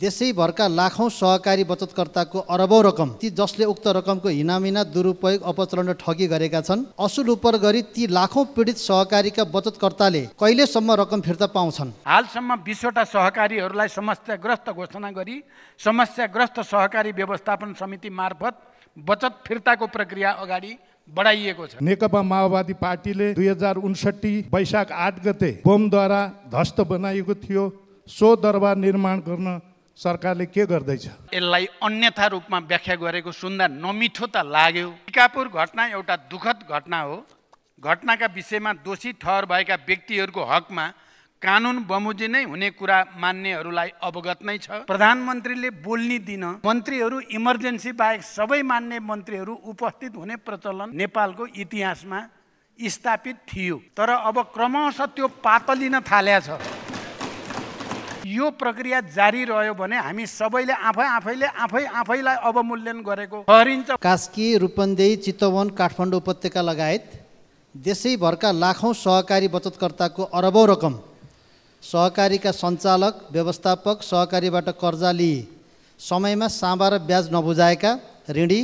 देशैभरका लाखौँ सहकारी बचतकर्ताको अरबौँ रकम ती जसले उक्त रकमको हिनामिना दुरुपयोग अपचलन र ठगी गरेका छन् असुल उपर गरी ती लाखौँ पीडित सहकारीका बचतकर्ताले कहिलेसम्म रकम फिर्ता पाउँछन् हालसम्म बिसवटा सहकारीहरूलाई समस्याग्रस्त घोषणा गरी समस्याग्रस्त सहकारी व्यवस्थापन समिति मार्फत बचत फिर्ताको प्रक्रिया अगाडि बढाइएको छ नेकपा माओवादी पार्टीले दुई हजार उन्सठी वैशाख आठ गते बोमद्वारा ध्वस्त बनाइएको थियो सो दरबार निर्माण गर्न सरकारले के गर्दैछ यसलाई अन्यथा रूपमा व्याख्या गरेको सुन्दा नमिठो त लाग्यो टिकापुर घटना एउटा दुःखद घटना हो घटनाका विषयमा दोषी ठहर भएका व्यक्तिहरूको हकमा कानुन बमोजी नै हुने कुरा मान्नेहरूलाई अवगत नै छ प्रधानमन्त्रीले बोल्ने दिन मन्त्रीहरू इमर्जेन्सी बाहेक सबै मान्ने मन्त्रीहरू उपस्थित हुने प्रचलन नेपालको इतिहासमा स्थापित थियो तर अब क्रमशः त्यो पातलिन थाल्या छ यो प्रक्रिया जारी रह्यो भने हामी सबैले आफै आफैले आफै आफैलाई अवमूल्यन गरेको गरिन्छ कास्की रूपन्देही चितवन काठमाडौँ उपत्यका लगायत देशैभरका लाखौँ सहकारी बचतकर्ताको अरबौँ रकम सहकारीका सञ्चालक व्यवस्थापक सहकारीबाट कर्जा लिए समयमा साँबा र ब्याज नबुझाएका ऋणी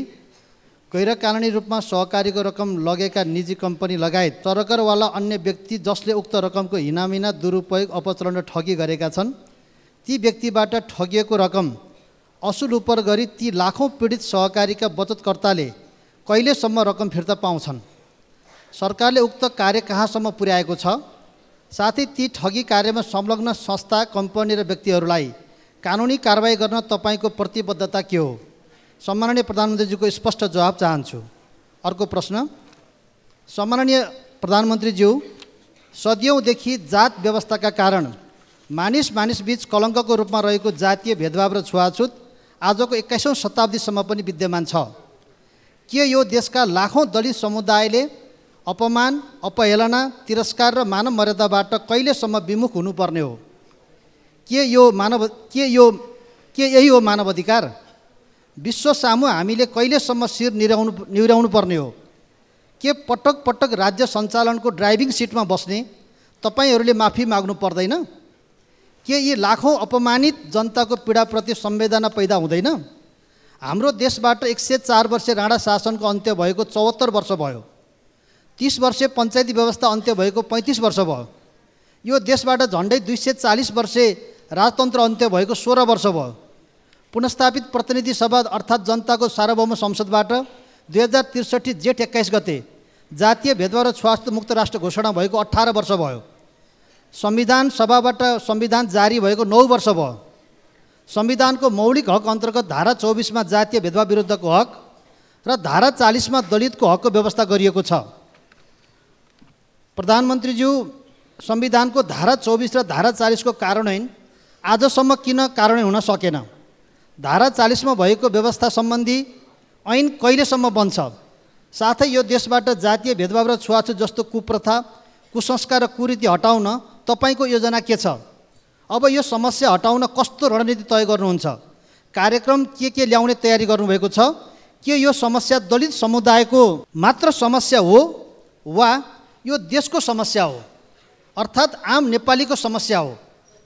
कानुनी रूपमा सहकारीको रकम लगेका निजी कम्पनी लगायत तरकरवाला अन्य व्यक्ति जसले उक्त रकमको हिनामिना दुरुपयोग अपचलन र ठगी गरेका छन् ती व्यक्तिबाट ठगिएको रकम असुल उपर गरी ती लाखौँ पीडित सहकारीका बचतकर्ताले कहिलेसम्म रकम फिर्ता पाउँछन् सरकारले उक्त कार्य कहाँसम्म पुर्याएको छ साथै ती ठगी कार्यमा संलग्न संस्था कम्पनी र व्यक्तिहरूलाई कानुनी कारवाही गर्न तपाईँको प्रतिबद्धता के हो सम्माननीय प्रधानमन्त्रीज्यूको स्पष्ट जवाब चाहन्छु अर्को प्रश्न सम्माननीय प्रधानमन्त्रीज्यू सदियौँदेखि जात व्यवस्थाका कारण मानिस मानिस मानिसबीच कलङ्कको रूपमा रहेको जातीय भेदभाव र छुवाछुत आजको एक्काइसौँ शताब्दीसम्म पनि विद्यमान छ के यो देशका लाखौँ दलित समुदायले अपमान अपहेलना तिरस्कार र मानव मर्यादाबाट कहिलेसम्म विमुख हुनुपर्ने हो के यो मानव के यो के यही हो मानव अधिकार विश्व सामु हामीले कहिलेसम्म शिर निराउनु निहुराउनु पर्ने हो के पटक पटक राज्य सञ्चालनको ड्राइभिङ सिटमा बस्ने तपाईँहरूले माफी माग्नु पर्दैन के यी लाखौँ अपमानित जनताको पीडाप्रति संवेदना पैदा हुँदैन हाम्रो देशबाट एक सय चार वर्ष राणा शासनको अन्त्य भएको चौहत्तर वर्ष भयो तिस वर्ष पञ्चायती व्यवस्था अन्त्य भएको पैँतिस वर्ष भयो यो देशबाट झन्डै दुई सय चालिस वर्ष राजतन्त्र अन्त्य भएको सोह्र वर्ष भयो पुनस्थापित प्रतिनिधि सभा अर्थात् जनताको सार्वभौम संसदबाट दुई हजार त्रिसठी जेठ एक्काइस गते जातीय भेदभाव र स्वास्थ्य मुक्त राष्ट्र घोषणा भएको अठार वर्ष भयो संविधान सभाबाट संविधान जारी भएको नौ वर्ष भयो संविधानको मौलिक हक अन्तर्गत धारा चौबिसमा जातीय भेदभाव विरुद्धको हक र धारा चालिसमा दलितको हकको व्यवस्था गरिएको छ प्रधानमन्त्रीज्यू संविधानको धारा चौबिस र धारा चालिसको कारण आजसम्म किन कार्यान्वयन हुन सकेन धारा चालिसमा भएको व्यवस्था सम्बन्धी ऐन कहिलेसम्म बन्छ साथै यो देशबाट जातीय भेदभाव र छुवाछुत जस्तो कुप्रथा कुसंस्कार र कुरीति हटाउन तपाईँको योजना के छ अब यो समस्या हटाउन कस्तो रणनीति तय गर्नुहुन्छ कार्यक्रम के के ल्याउने तयारी गर्नुभएको छ के यो समस्या दलित समुदायको मात्र समस्या हो वा यो देशको समस्या हो अर्थात् आम नेपालीको समस्या हो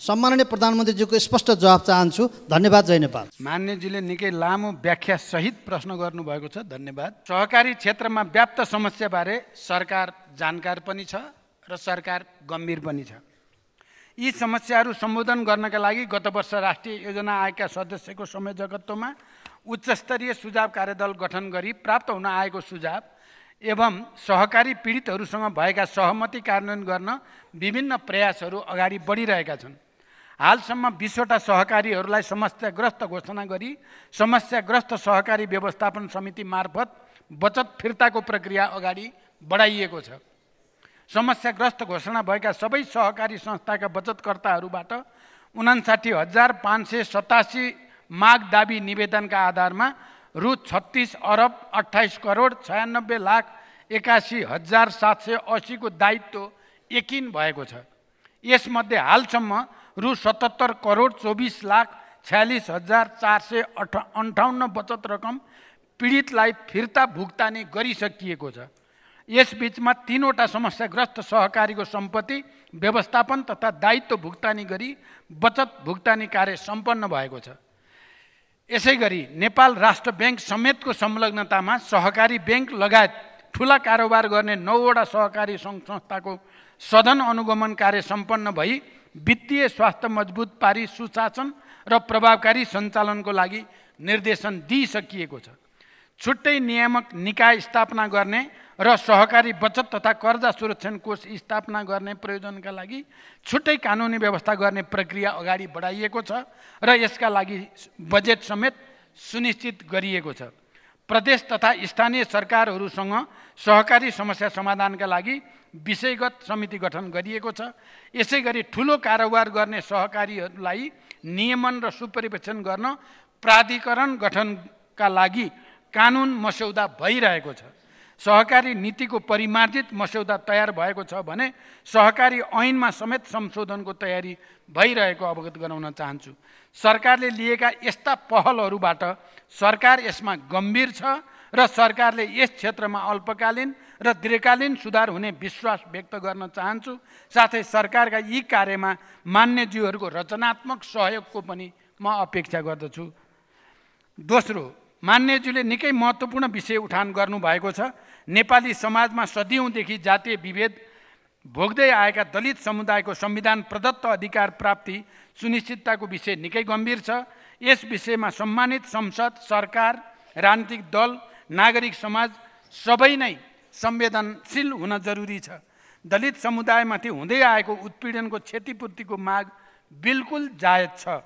सम्माननीय प्रधानमन्त्रीजीको स्पष्ट जवाब चाहन्छु धन्यवाद जय नेपाल मान्यजीले निकै लामो व्याख्या सहित प्रश्न गर्नुभएको छ धन्यवाद सहकारी क्षेत्रमा व्याप्त समस्याबारे सरकार जानकार पनि छ र सरकार गम्भीर पनि छ यी समस्याहरू सम्बोधन गर्नका लागि गत वर्ष राष्ट्रिय योजना आयोगका सदस्यको जगत्वमा उच्चस्तरीय सुझाव कार्यदल गठन गरी प्राप्त हुन आएको सुझाव एवं सहकारी पीडितहरूसँग भएका सहमति कार्यान्वयन गर्न विभिन्न प्रयासहरू अगाडि बढिरहेका छन् हालसम्म बिसवटा सहकारीहरूलाई समस्याग्रस्त घोषणा गरी समस्याग्रस्त सहकारी व्यवस्थापन समिति मार्फत बचत फिर्ताको प्रक्रिया अगाडि बढाइएको छ समस्याग्रस्त घोषणा भएका सबै सहकारी संस्थाका बचतकर्ताहरूबाट उनासाठी हजार पाँच सय सतासी माग दाबी निवेदनका आधारमा रु छत्तिस अरब अठाइस करोड छयानब्बे लाख एकासी हजार सात सय असीको दायित्व यकिन भएको छ यसमध्ये हालसम्म रु सतहत्तर करोड चौबिस लाख छ्यालिस हजार चार सय अठ अन्ठाउन्न बचत रकम पीडितलाई फिर्ता भुक्तानी गरिसकिएको छ यसबिचमा तिनवटा समस्याग्रस्त सहकारीको सम्पत्ति व्यवस्थापन तथा दायित्व भुक्तानी गरी बचत भुक्तानी कार्य सम्पन्न भएको छ यसै गरी नेपाल राष्ट्र ब्याङ्क समेतको संलग्नतामा सहकारी ब्याङ्क लगायत ठुला कारोबार गर्ने नौवटा सहकारी सङ्घ संस्थाको सदन अनुगमन कार्य सम्पन्न भई वित्तीय स्वास्थ्य मजबुत पारी सुशासन र प्रभावकारी सञ्चालनको लागि निर्देशन दिइसकिएको छ छुट्टै नियामक निकाय स्थापना गर्ने र सहकारी बचत तथा कर्जा सुरक्षण कोष स्थापना गर्ने प्रयोजनका लागि छुट्टै कानुनी व्यवस्था गर्ने प्रक्रिया अगाडि बढाइएको छ र यसका लागि बजेट समेत सुनिश्चित गरिएको छ प्रदेश तथा स्थानीय सरकारहरूसँग सहकारी समस्या समाधानका लागि विषयगत समिति गठन गरिएको छ यसै गरी ठुलो कारोबार गर्ने सहकारीहरूलाई नियमन र सुपरिवेक्षण गर्न प्राधिकरण गठनका लागि कानुन मस्यौदा भइरहेको छ सहकारी नीतिको परिमार्जित मस्यौदा तयार भएको छ भने सहकारी ऐनमा समेत संशोधनको तयारी भइरहेको अवगत गराउन चाहन्छु सरकारले लिएका यस्ता पहलहरूबाट सरकार यसमा गम्भीर छ र सरकारले यस क्षेत्रमा अल्पकालीन र दीर्घकालीन सुधार हुने विश्वास व्यक्त गर्न चाहन्छु साथै सरकारका यी कार्यमा मान्यजीवहरूको रचनात्मक सहयोगको पनि म अपेक्षा गर्दछु दोस्रो मान्यज्यूले निकै महत्त्वपूर्ण विषय उठान गर्नुभएको छ नेपाली समाजमा सदियौँदेखि जातीय विभेद भोग्दै आएका दलित समुदायको संविधान प्रदत्त अधिकार प्राप्ति सुनिश्चितताको विषय निकै गम्भीर छ यस विषयमा सम्मानित संसद सरकार राजनीतिक दल नागरिक समाज सबै नै संवेदनशील हुन जरुरी छ दलित समुदायमाथि हुँदै आएको उत्पीडनको क्षतिपूर्तिको माग बिल्कुल जायज छ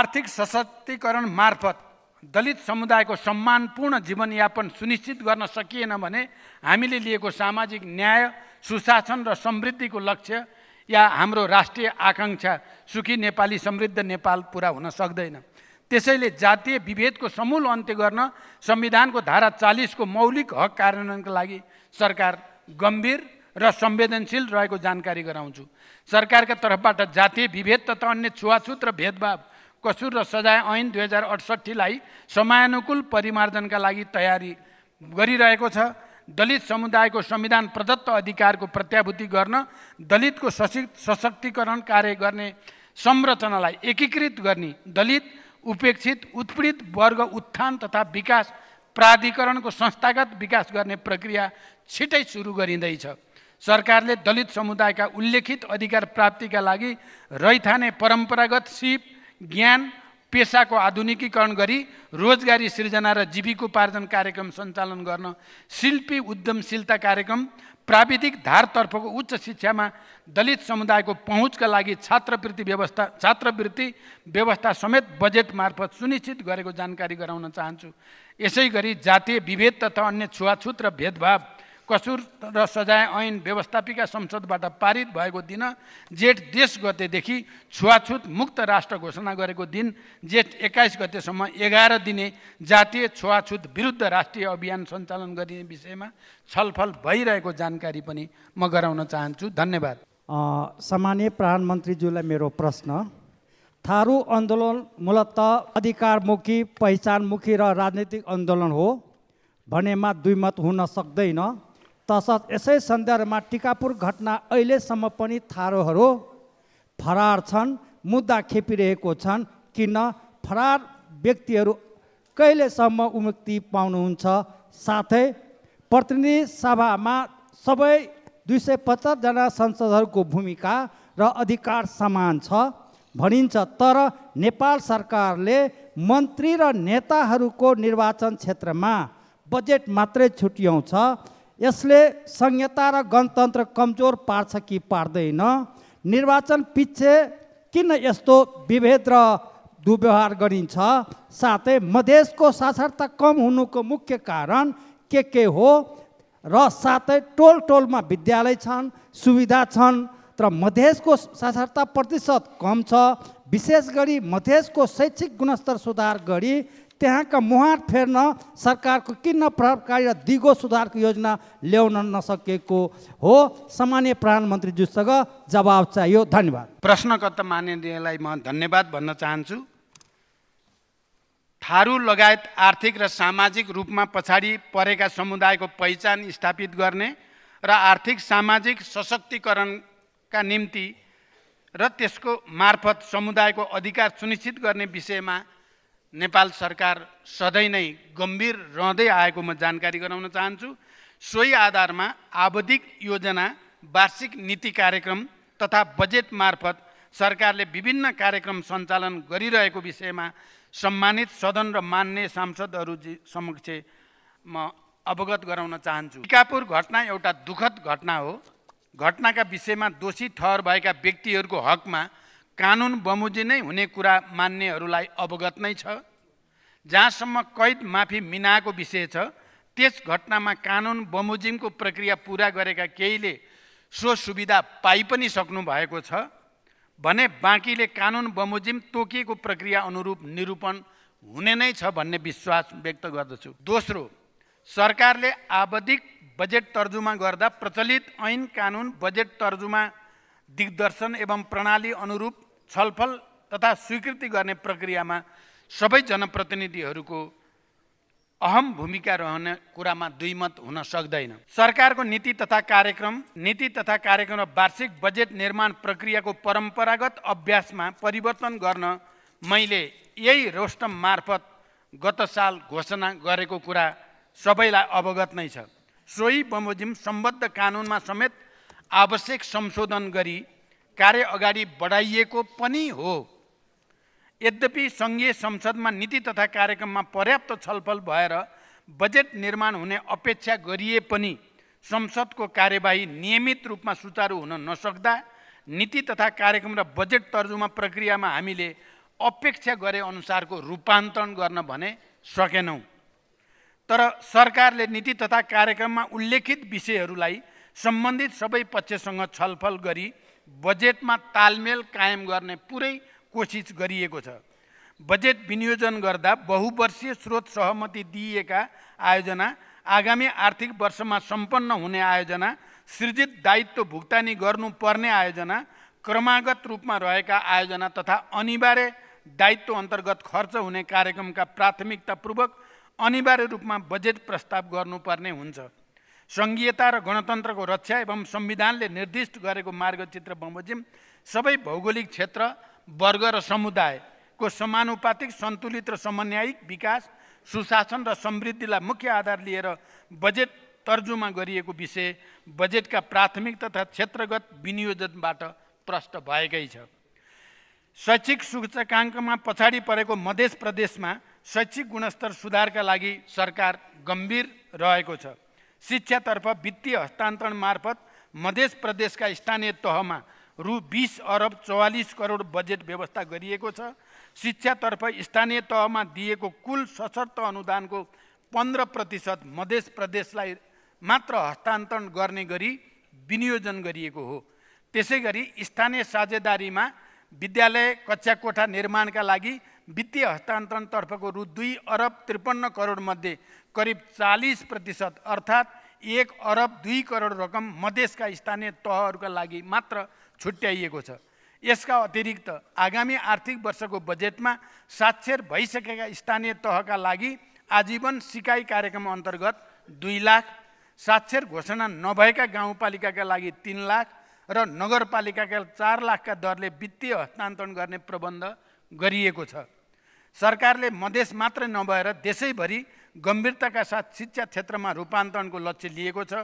आर्थिक सशक्तिकरण मार्फत दलित समुदायको सम्मानपूर्ण जीवनयापन सुनिश्चित गर्न सकिएन भने हामीले लिएको सामाजिक न्याय सुशासन र समृद्धिको लक्ष्य या हाम्रो राष्ट्रिय आकाङ्क्षा सुखी नेपाली समृद्ध नेपाल पुरा हुन सक्दैन त्यसैले जातीय विभेदको समूल अन्त्य गर्न संविधानको धारा चालिसको मौलिक हक कार्यान्वयनका लागि सरकार गम्भीर र संवेदनशील रहेको जानकारी गराउँछु सरकारका तर्फबाट जातीय विभेद तथा अन्य छुवाछुत र भेदभाव कसुर र सजाय ऐन दुई हजार अडसट्ठीलाई समयानुकूल परिमार्जनका लागि तयारी गरिरहेको छ दलित समुदायको संविधान प्रदत्त अधिकारको प्रत्याभूति गर्न दलितको सशक्त सशक्तिकरण कार्य गर्ने संरचनालाई एकीकृत गर्ने दलित उपेक्षित उत्पीडित वर्ग उत्थान तथा विकास प्राधिकरणको संस्थागत विकास गर्ने प्रक्रिया छिटै सुरु गरिँदैछ सरकारले दलित समुदायका उल्लेखित अधिकार प्राप्तिका लागि रैथाने परम्परागत सिप ज्ञान पेसाको आधुनिकीकरण गरी रोजगारी सिर्जना र जीविकोपार्जन कार्यक्रम सञ्चालन गर्न शिल्पी उद्यमशीलता कार्यक्रम प्राविधिक धारतर्फको उच्च शिक्षामा दलित समुदायको पहुँचका लागि छात्रवृत्ति व्यवस्था छात्रवृत्ति व्यवस्था समेत बजेट मार्फत सुनिश्चित गरेको जानकारी गराउन चाहन्छु यसै गरी जातीय विभेद तथा अन्य छुवाछुत र भेदभाव कसुर र सजाय ऐन व्यवस्थापिका संसदबाट पारित भएको दिन जेठ देश गतेदेखि छुवाछुत मुक्त राष्ट्र घोषणा गरेको दिन जेठ एक्काइस गतेसम्म एघार दिने जातीय छुवाछुत विरुद्ध राष्ट्रिय अभियान सञ्चालन गरिने विषयमा छलफल भइरहेको जानकारी पनि म गराउन चाहन्छु धन्यवाद सामान्य प्रधानमन्त्रीज्यूलाई मेरो प्रश्न थारू आन्दोलन मूलत अधिकारमुखी पहिचानमुखी र राजनैतिक आन्दोलन हो भनेमा दुई मत हुन सक्दैन तसर्थ यसै सन्दर्भमा टिकापुर घटना अहिलेसम्म पनि थारोहरू फरार छन् मुद्दा खेपिरहेको छन् किन फरार व्यक्तिहरू कहिलेसम्म उमुक्ति पाउनुहुन्छ साथै प्रतिनिधि सभामा सबै दुई सय पचासजना सांसदहरूको भूमिका र अधिकार समान छ भनिन्छ तर नेपाल सरकारले मन्त्री र नेताहरूको निर्वाचन क्षेत्रमा बजेट मात्रै छुट्याउँछ यसले संहिता र गणतन्त्र कमजोर पार्छ कि पार्दैन निर्वाचन पछि किन यस्तो विभेद र दुर्व्यवहार गरिन्छ साथै मधेसको साक्षरता कम हुनुको मुख्य कारण के के हो र साथै टोल टोलमा विद्यालय छन् सुविधा छन् तर मधेसको साक्षरता प्रतिशत कम छ विशेष गरी मधेसको शैक्षिक गुणस्तर सुधार गरी त्यहाँका मुहार फेर्न सरकारको किन प्रभावकारी र दिगो सुधारको योजना ल्याउन नसकेको हो सामान्य प्रधानमन्त्रीज्यूसँग जवाब चाहियो धन्यवाद प्रश्नकर्ता माननीयलाई म धन्यवाद भन्न चाहन्छु थारू लगायत आर्थिक र सामाजिक रूपमा पछाडि परेका समुदायको पहिचान स्थापित गर्ने र आर्थिक सामाजिक सशक्तिकरणका निम्ति र त्यसको मार्फत समुदायको अधिकार सुनिश्चित गर्ने विषयमा नेपाल सरकार सधैँ नै गम्भीर रहँदै आएको म जानकारी गराउन चाहन्छु सोही आधारमा आवधिक योजना वार्षिक नीति कार्यक्रम तथा बजेट मार्फत सरकारले विभिन्न कार्यक्रम सञ्चालन गरिरहेको विषयमा सम्मानित सदन र मान्य सांसदहरू समक्ष म अवगत गराउन चाहन्छु टिकापुर घटना एउटा दुःखद घटना हो घटनाका विषयमा दोषी ठहर भएका व्यक्तिहरूको हकमा कानुन बमोजी नै हुने कुरा मान्नेहरूलाई अवगत नै छ जहाँसम्म कैद माफी मिनाको विषय छ त्यस घटनामा कानुन बमोजिमको प्रक्रिया पुरा गरेका केहीले सो सुविधा पाइ पनि सक्नु भएको छ भने बाँकीले कानुन बमोजिम तोकिएको प्रक्रिया अनुरूप निरूपण हुने नै छ भन्ने विश्वास व्यक्त गर्दछु दोस्रो सरकारले आवधिक बजेट तर्जुमा गर्दा प्रचलित ऐन कानुन बजेट तर्जुमा दिग्दर्शन एवं प्रणाली अनुरूप छलफल तथा स्वीकृति गर्ने प्रक्रियामा सबै जनप्रतिनिधिहरूको अहम भूमिका रहने कुरामा दुई मत हुन सक्दैन सरकारको नीति तथा कार्यक्रम नीति तथा कार्यक्रम र वार्षिक बजेट निर्माण प्रक्रियाको परम्परागत अभ्यासमा परिवर्तन गर्न मैले यही रोस्टम मार्फत गत साल घोषणा गरेको कुरा सबैलाई अवगत नै छ सोही बमोजिम सम्बद्ध कानुनमा समेत आवश्यक संशोधन गरी कार्य अगाडि बढाइएको पनि हो यद्यपि सङ्घीय संसदमा नीति तथा कार्यक्रममा पर्याप्त छलफल भएर बजेट निर्माण हुने अपेक्षा गरिए पनि संसदको कार्यवाही नियमित रूपमा सुचारू हुन नसक्दा नीति तथा कार्यक्रम र बजेट तर्जुमा प्रक्रियामा हामीले अपेक्षा गरे अनुसारको रूपान्तरण गर्न भने सकेनौँ तर सरकारले नीति तथा कार्यक्रममा उल्लेखित विषयहरूलाई सम्बन्धित सबै पक्षसँग छलफल गरी बजेटमा तालमेल कायम गर्ने पुरै कोसिस गरिएको छ बजेट विनियोजन गर्दा बहुवर्षीय स्रोत सहमति दिइएका आयोजना आगामी आर्थिक वर्षमा सम्पन्न हुने आयोजना सृजित दायित्व भुक्तानी गर्नुपर्ने आयोजना क्रमागत रूपमा रहेका आयोजना तथा अनिवार्य दायित्व अन्तर्गत खर्च हुने कार्यक्रमका प्राथमिकतापूर्वक अनिवार्य रूपमा बजेट प्रस्ताव गर्नुपर्ने हुन्छ सङ्घीयता र गणतन्त्रको रक्षा एवं संविधानले निर्दिष्ट गरेको मार्गचित्र बमोजिम सबै भौगोलिक क्षेत्र वर्ग र समुदायको समानुपातिक सन्तुलित र समन्यायिक विकास सुशासन र समृद्धिलाई मुख्य आधार लिएर बजेट तर्जुमा गरिएको विषय बजेटका प्राथमिक तथा क्षेत्रगत विनियोजनबाट प्रष्ट भएकै छ शैक्षिक सूचकाङ्कमा पछाडि परेको मधेस प्रदेशमा शैक्षिक गुणस्तर सुधारका लागि सरकार गम्भीर रहेको छ शिक्षातर्फ वित्तीय हस्तान्तरण मार्फत मध्य प्रदेशका स्थानीय तहमा रु बिस अरब चौवालिस करोड बजेट व्यवस्था गरिएको छ शिक्षातर्फ स्थानीय तहमा दिएको कुल सशर्त अनुदानको पन्ध्र प्रतिशत मध्य प्रदेशलाई मात्र हस्तान्तरण गर्ने गरी विनियोजन गरिएको हो त्यसै गरी स्थानीय साझेदारीमा विद्यालय कक्षा कोठा निर्माणका लागि वित्तीय हस्तान्तरणतर्फको रु दुई अरब त्रिपन्न करोडमध्ये करिब चालिस प्रतिशत अर्थात् एक अरब दुई करोड रकम मधेसका स्थानीय तहहरूका लागि मात्र छुट्याइएको छ यसका अतिरिक्त आगामी आर्थिक वर्षको बजेटमा साक्षर भइसकेका स्थानीय तहका लागि आजीवन सिकाइ कार्यक्रम अन्तर्गत दुई लाख साक्षर घोषणा नभएका गाउँपालिकाका लागि तिन लाख र नगरपालिकाका चार लाखका दरले वित्तीय हस्तान्तरण गर्ने प्रबन्ध गरिएको छ सरकारले मधेस मात्र नभएर देशैभरि गम्भीरताका साथ शिक्षा क्षेत्रमा रूपान्तरणको लक्ष्य लिएको छ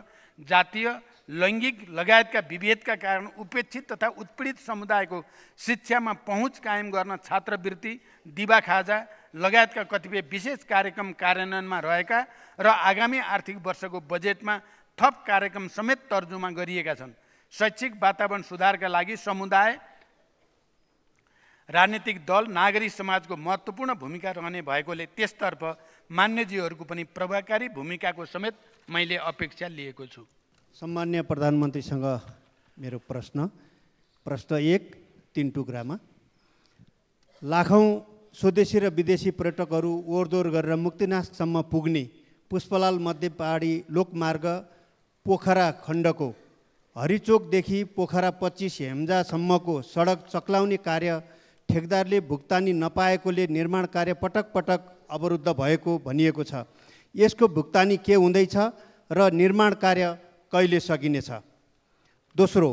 जातीय लैङ्गिक लगायतका विभेदका कारण उपेक्षित तथा उत्पीडित समुदायको शिक्षामा पहुँच कायम गर्न छात्रवृत्ति दिवा खाजा लगायतका कतिपय विशेष कार्यक्रम कार्यान्वयनमा रहेका र आगामी आर्थिक वर्षको बजेटमा थप कार्यक्रम समेत तर्जुमा गरिएका छन् शैक्षिक वातावरण सुधारका लागि समुदाय राजनीतिक दल नागरिक समाजको महत्त्वपूर्ण भूमिका रहने भएकोले त्यसतर्फ मान्यजीहरूको पनि प्रभावकारी भूमिकाको समेत मैले अपेक्षा लिएको छु सम्मान्य प्रधानमन्त्रीसँग मेरो प्रश्न प्रश्न एक तिन टुक्रामा लाखौँ स्वदेशी र विदेशी पर्यटकहरू ओहोरदोहोर गरेर मुक्तिनाथसम्म पुग्ने पुष्पलाल मध्य पहाडी लोकमार्ग पोखरा खण्डको हरिचोकदेखि पोखरा पच्चिस हेम्जासम्मको सडक चक्लाउने कार्य ठेकदारले भुक्तानी नपाएकोले निर्माण कार्य पटक पटक अवरुद्ध भएको भनिएको छ यसको भुक्तानी के हुँदैछ र निर्माण कार्य कहिले सकिनेछ दोस्रो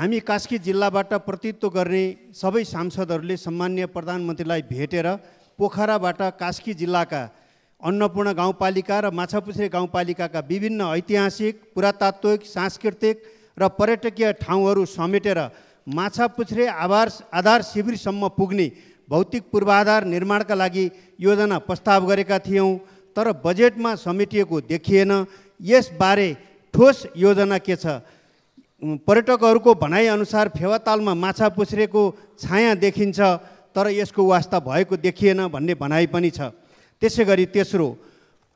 हामी कास्की जिल्लाबाट प्रतित्व गर्ने सबै सांसदहरूले सम्मान्य प्रधानमन्त्रीलाई भेटेर पोखराबाट कास्की जिल्लाका अन्नपूर्ण गाउँपालिका र माछापुछ्रे गाउँपालिकाका विभिन्न ऐतिहासिक पुरातात्विक सांस्कृतिक र पर्यटकीय ठाउँहरू समेटेर माछापुछ्रे आधार आधार शिविरसम्म पुग्ने भौतिक पूर्वाधार निर्माणका लागि योजना प्रस्ताव गरेका थियौँ तर बजेटमा समेटिएको देखिएन यसबारे ठोस योजना के छ पर्यटकहरूको भनाइअनुसार फेवातालमा माछा पुछ्रेको छाया देखिन्छ तर यसको वास्ता भएको देखिएन भन्ने भनाइ पनि छ त्यसै गरी तेस्रो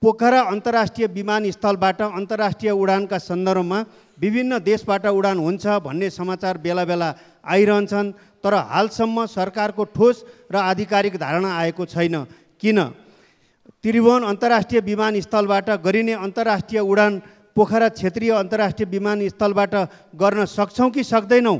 पोखरा अन्तर्राष्ट्रिय विमानस्थलबाट अन्तर्राष्ट्रिय उडानका सन्दर्भमा विभिन्न देशबाट उडान हुन्छ भन्ने समाचार बेला बेला आइरहन्छन् तर हालसम्म सरकारको ठोस र आधिकारिक धारणा आएको छैन किन त्रिभुवन अन्तर्राष्ट्रिय विमानस्थलबाट गरिने अन्तर्राष्ट्रिय उडान पोखरा क्षेत्रीय अन्तर्राष्ट्रिय विमानस्थलबाट गर्न सक्छौँ कि सक्दैनौँ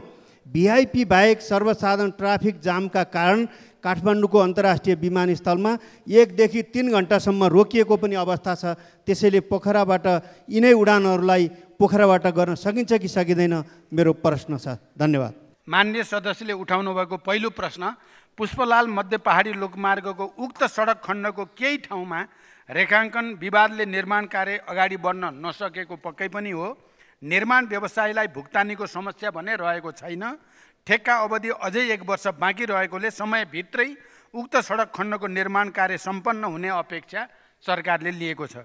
भिआइपी बाहेक सर्वसाधारण ट्राफिक जामका कारण काठमाडौँको अन्तर्राष्ट्रिय विमानस्थलमा एकदेखि तिन घन्टासम्म रोकिएको पनि अवस्था छ त्यसैले पोखराबाट यिनै उडानहरूलाई पोखराबाट गर्न सकिन्छ कि सकिँदैन मेरो प्रश्न छ धन्यवाद मान्य सदस्यले उठाउनु भएको पहिलो प्रश्न पुष्पलाल मध्य पहाडी लोकमार्गको उक्त सडक खण्डको केही ठाउँमा रेखाङ्कन विवादले निर्माण कार्य अगाडि बढ्न नसकेको पक्कै पनि हो निर्माण व्यवसायलाई भुक्तानीको समस्या भने रहेको छैन ठेक्का अवधि अझै एक वर्ष बाँकी रहेकोले समयभित्रै उक्त सडक खण्डको निर्माण कार्य सम्पन्न हुने अपेक्षा सरकारले लिएको छ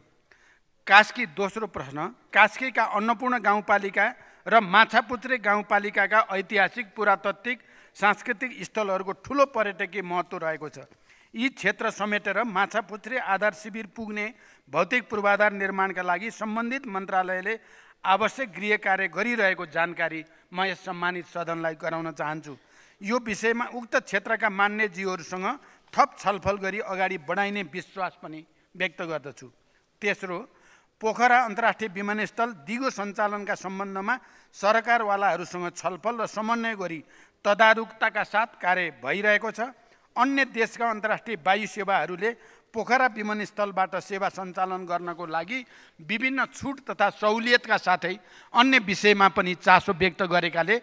कास्की दोस्रो प्रश्न कास्कीका अन्नपूर्ण गाउँपालिका र माछापुत्रे गाउँपालिकाका ऐतिहासिक पुरातात्विक सांस्कृतिक स्थलहरूको ठुलो पर्यटकीय महत्त्व रहेको छ यी क्षेत्र समेटेर माछापुत्रे आधार शिविर पुग्ने भौतिक पूर्वाधार निर्माणका लागि सम्बन्धित मन्त्रालयले आवश्यक गृह कार्य गरिरहेको जानकारी म यस सम्मानित सदनलाई गराउन चाहन्छु यो विषयमा उक्त क्षेत्रका मान्यजीवहरूसँग थप छलफल गरी अगाडि बढाइने विश्वास पनि व्यक्त गर्दछु तेस्रो पोखरा अन्तर्राष्ट्रिय विमानस्थल दिगो सञ्चालनका सम्बन्धमा सरकारवालाहरूसँग छलफल र समन्वय गरी तदारुकताका साथ कार्य भइरहेको छ अन्य देशका अन्तर्राष्ट्रिय वायु सेवाहरूले पोखरा विमानस्थलबाट सेवा सञ्चालन गर्नको लागि विभिन्न छुट तथा सहुलियतका साथै अन्य विषयमा पनि चासो व्यक्त गरेकाले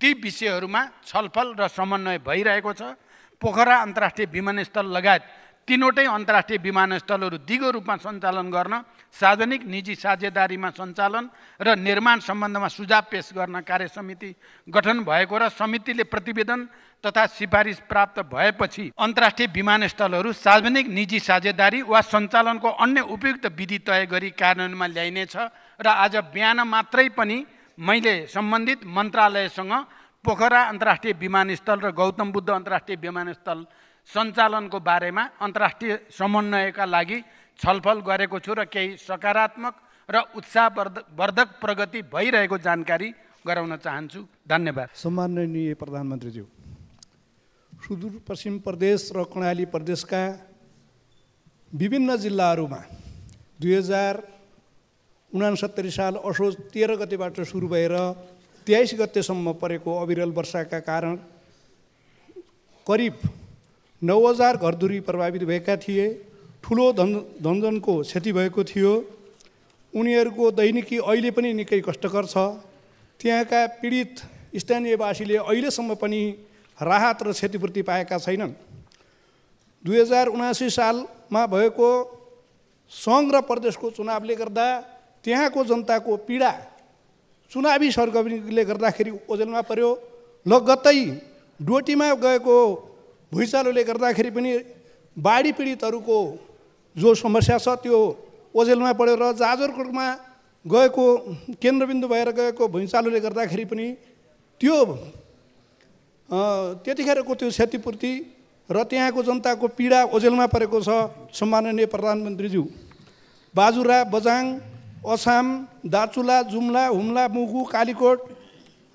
ती विषयहरूमा छलफल र समन्वय भइरहेको छ पोखरा अन्तर्राष्ट्रिय विमानस्थल लगायत तिनवटै अन्तर्राष्ट्रिय विमानस्थलहरू दिगो रूपमा सञ्चालन गर्न सार्वजनिक निजी साझेदारीमा सञ्चालन र निर्माण सम्बन्धमा सुझाव पेस गर्न कार्य समिति गठन भएको र समितिले प्रतिवेदन तथा सिफारिस प्राप्त भएपछि अन्तर्राष्ट्रिय विमानस्थलहरू सार्वजनिक निजी साझेदारी वा सञ्चालनको अन्य उपयुक्त विधि तय गरी कार्यान्वयनमा ल्याइनेछ र आज बिहान मात्रै पनि मैले सम्बन्धित मन्त्रालयसँग पोखरा अन्तर्राष्ट्रिय विमानस्थल र गौतम बुद्ध अन्तर्राष्ट्रिय विमानस्थल सञ्चालनको बारेमा अन्तर्राष्ट्रिय समन्वयका लागि छलफल गरेको छु र केही सकारात्मक र उत्साहवर्धक वर्धक प्रगति भइरहेको जानकारी गराउन चाहन्छु धन्यवाद सम्माननीय प्रधानमन्त्रीज्यू सुदूरपश्चिम प्रदेश र कर्णाली प्रदेशका विभिन्न जिल्लाहरूमा दुई हजार उनासत्तरी साल असोज तेह्र गतेबाट सुरु भएर तेइस गतेसम्म परेको अविरल वर्षाका कारण करिब नौ हजार घरधुरी प्रभावित भएका थिए ठुलो धन धनजनको क्षति भएको थियो उनीहरूको दैनिकी अहिले पनि निकै कष्टकर छ त्यहाँका पीडित स्थानीयवासीले अहिलेसम्म पनि राहत र क्षतिपूर्ति पाएका छैनन् दुई हजार उनासी सालमा भएको सङ्घ र प्रदेशको चुनावले गर्दा त्यहाँको जनताको पीडा चुनावी सरगर्मीले गर्दाखेरि ओजेलमा पर्यो लगत्तै डोटीमा गएको भुइँचालोले गर्दाखेरि पनि बाढी पीडितहरूको जो समस्या छ त्यो ओजेलमा पऱ्यो र जाजरकोटमा गएको केन्द्रबिन्दु भएर गएको भुइँचालोले गर्दाखेरि पनि त्यो त्यतिखेरको त्यो क्षतिपूर्ति र त्यहाँको जनताको पीडा ओझेलमा परेको छ सम्माननीय प्रधानमन्त्रीज्यू बाजुरा बजाङ असाम दार्चुला जुम्ला हुम्ला मुगु कालीकोट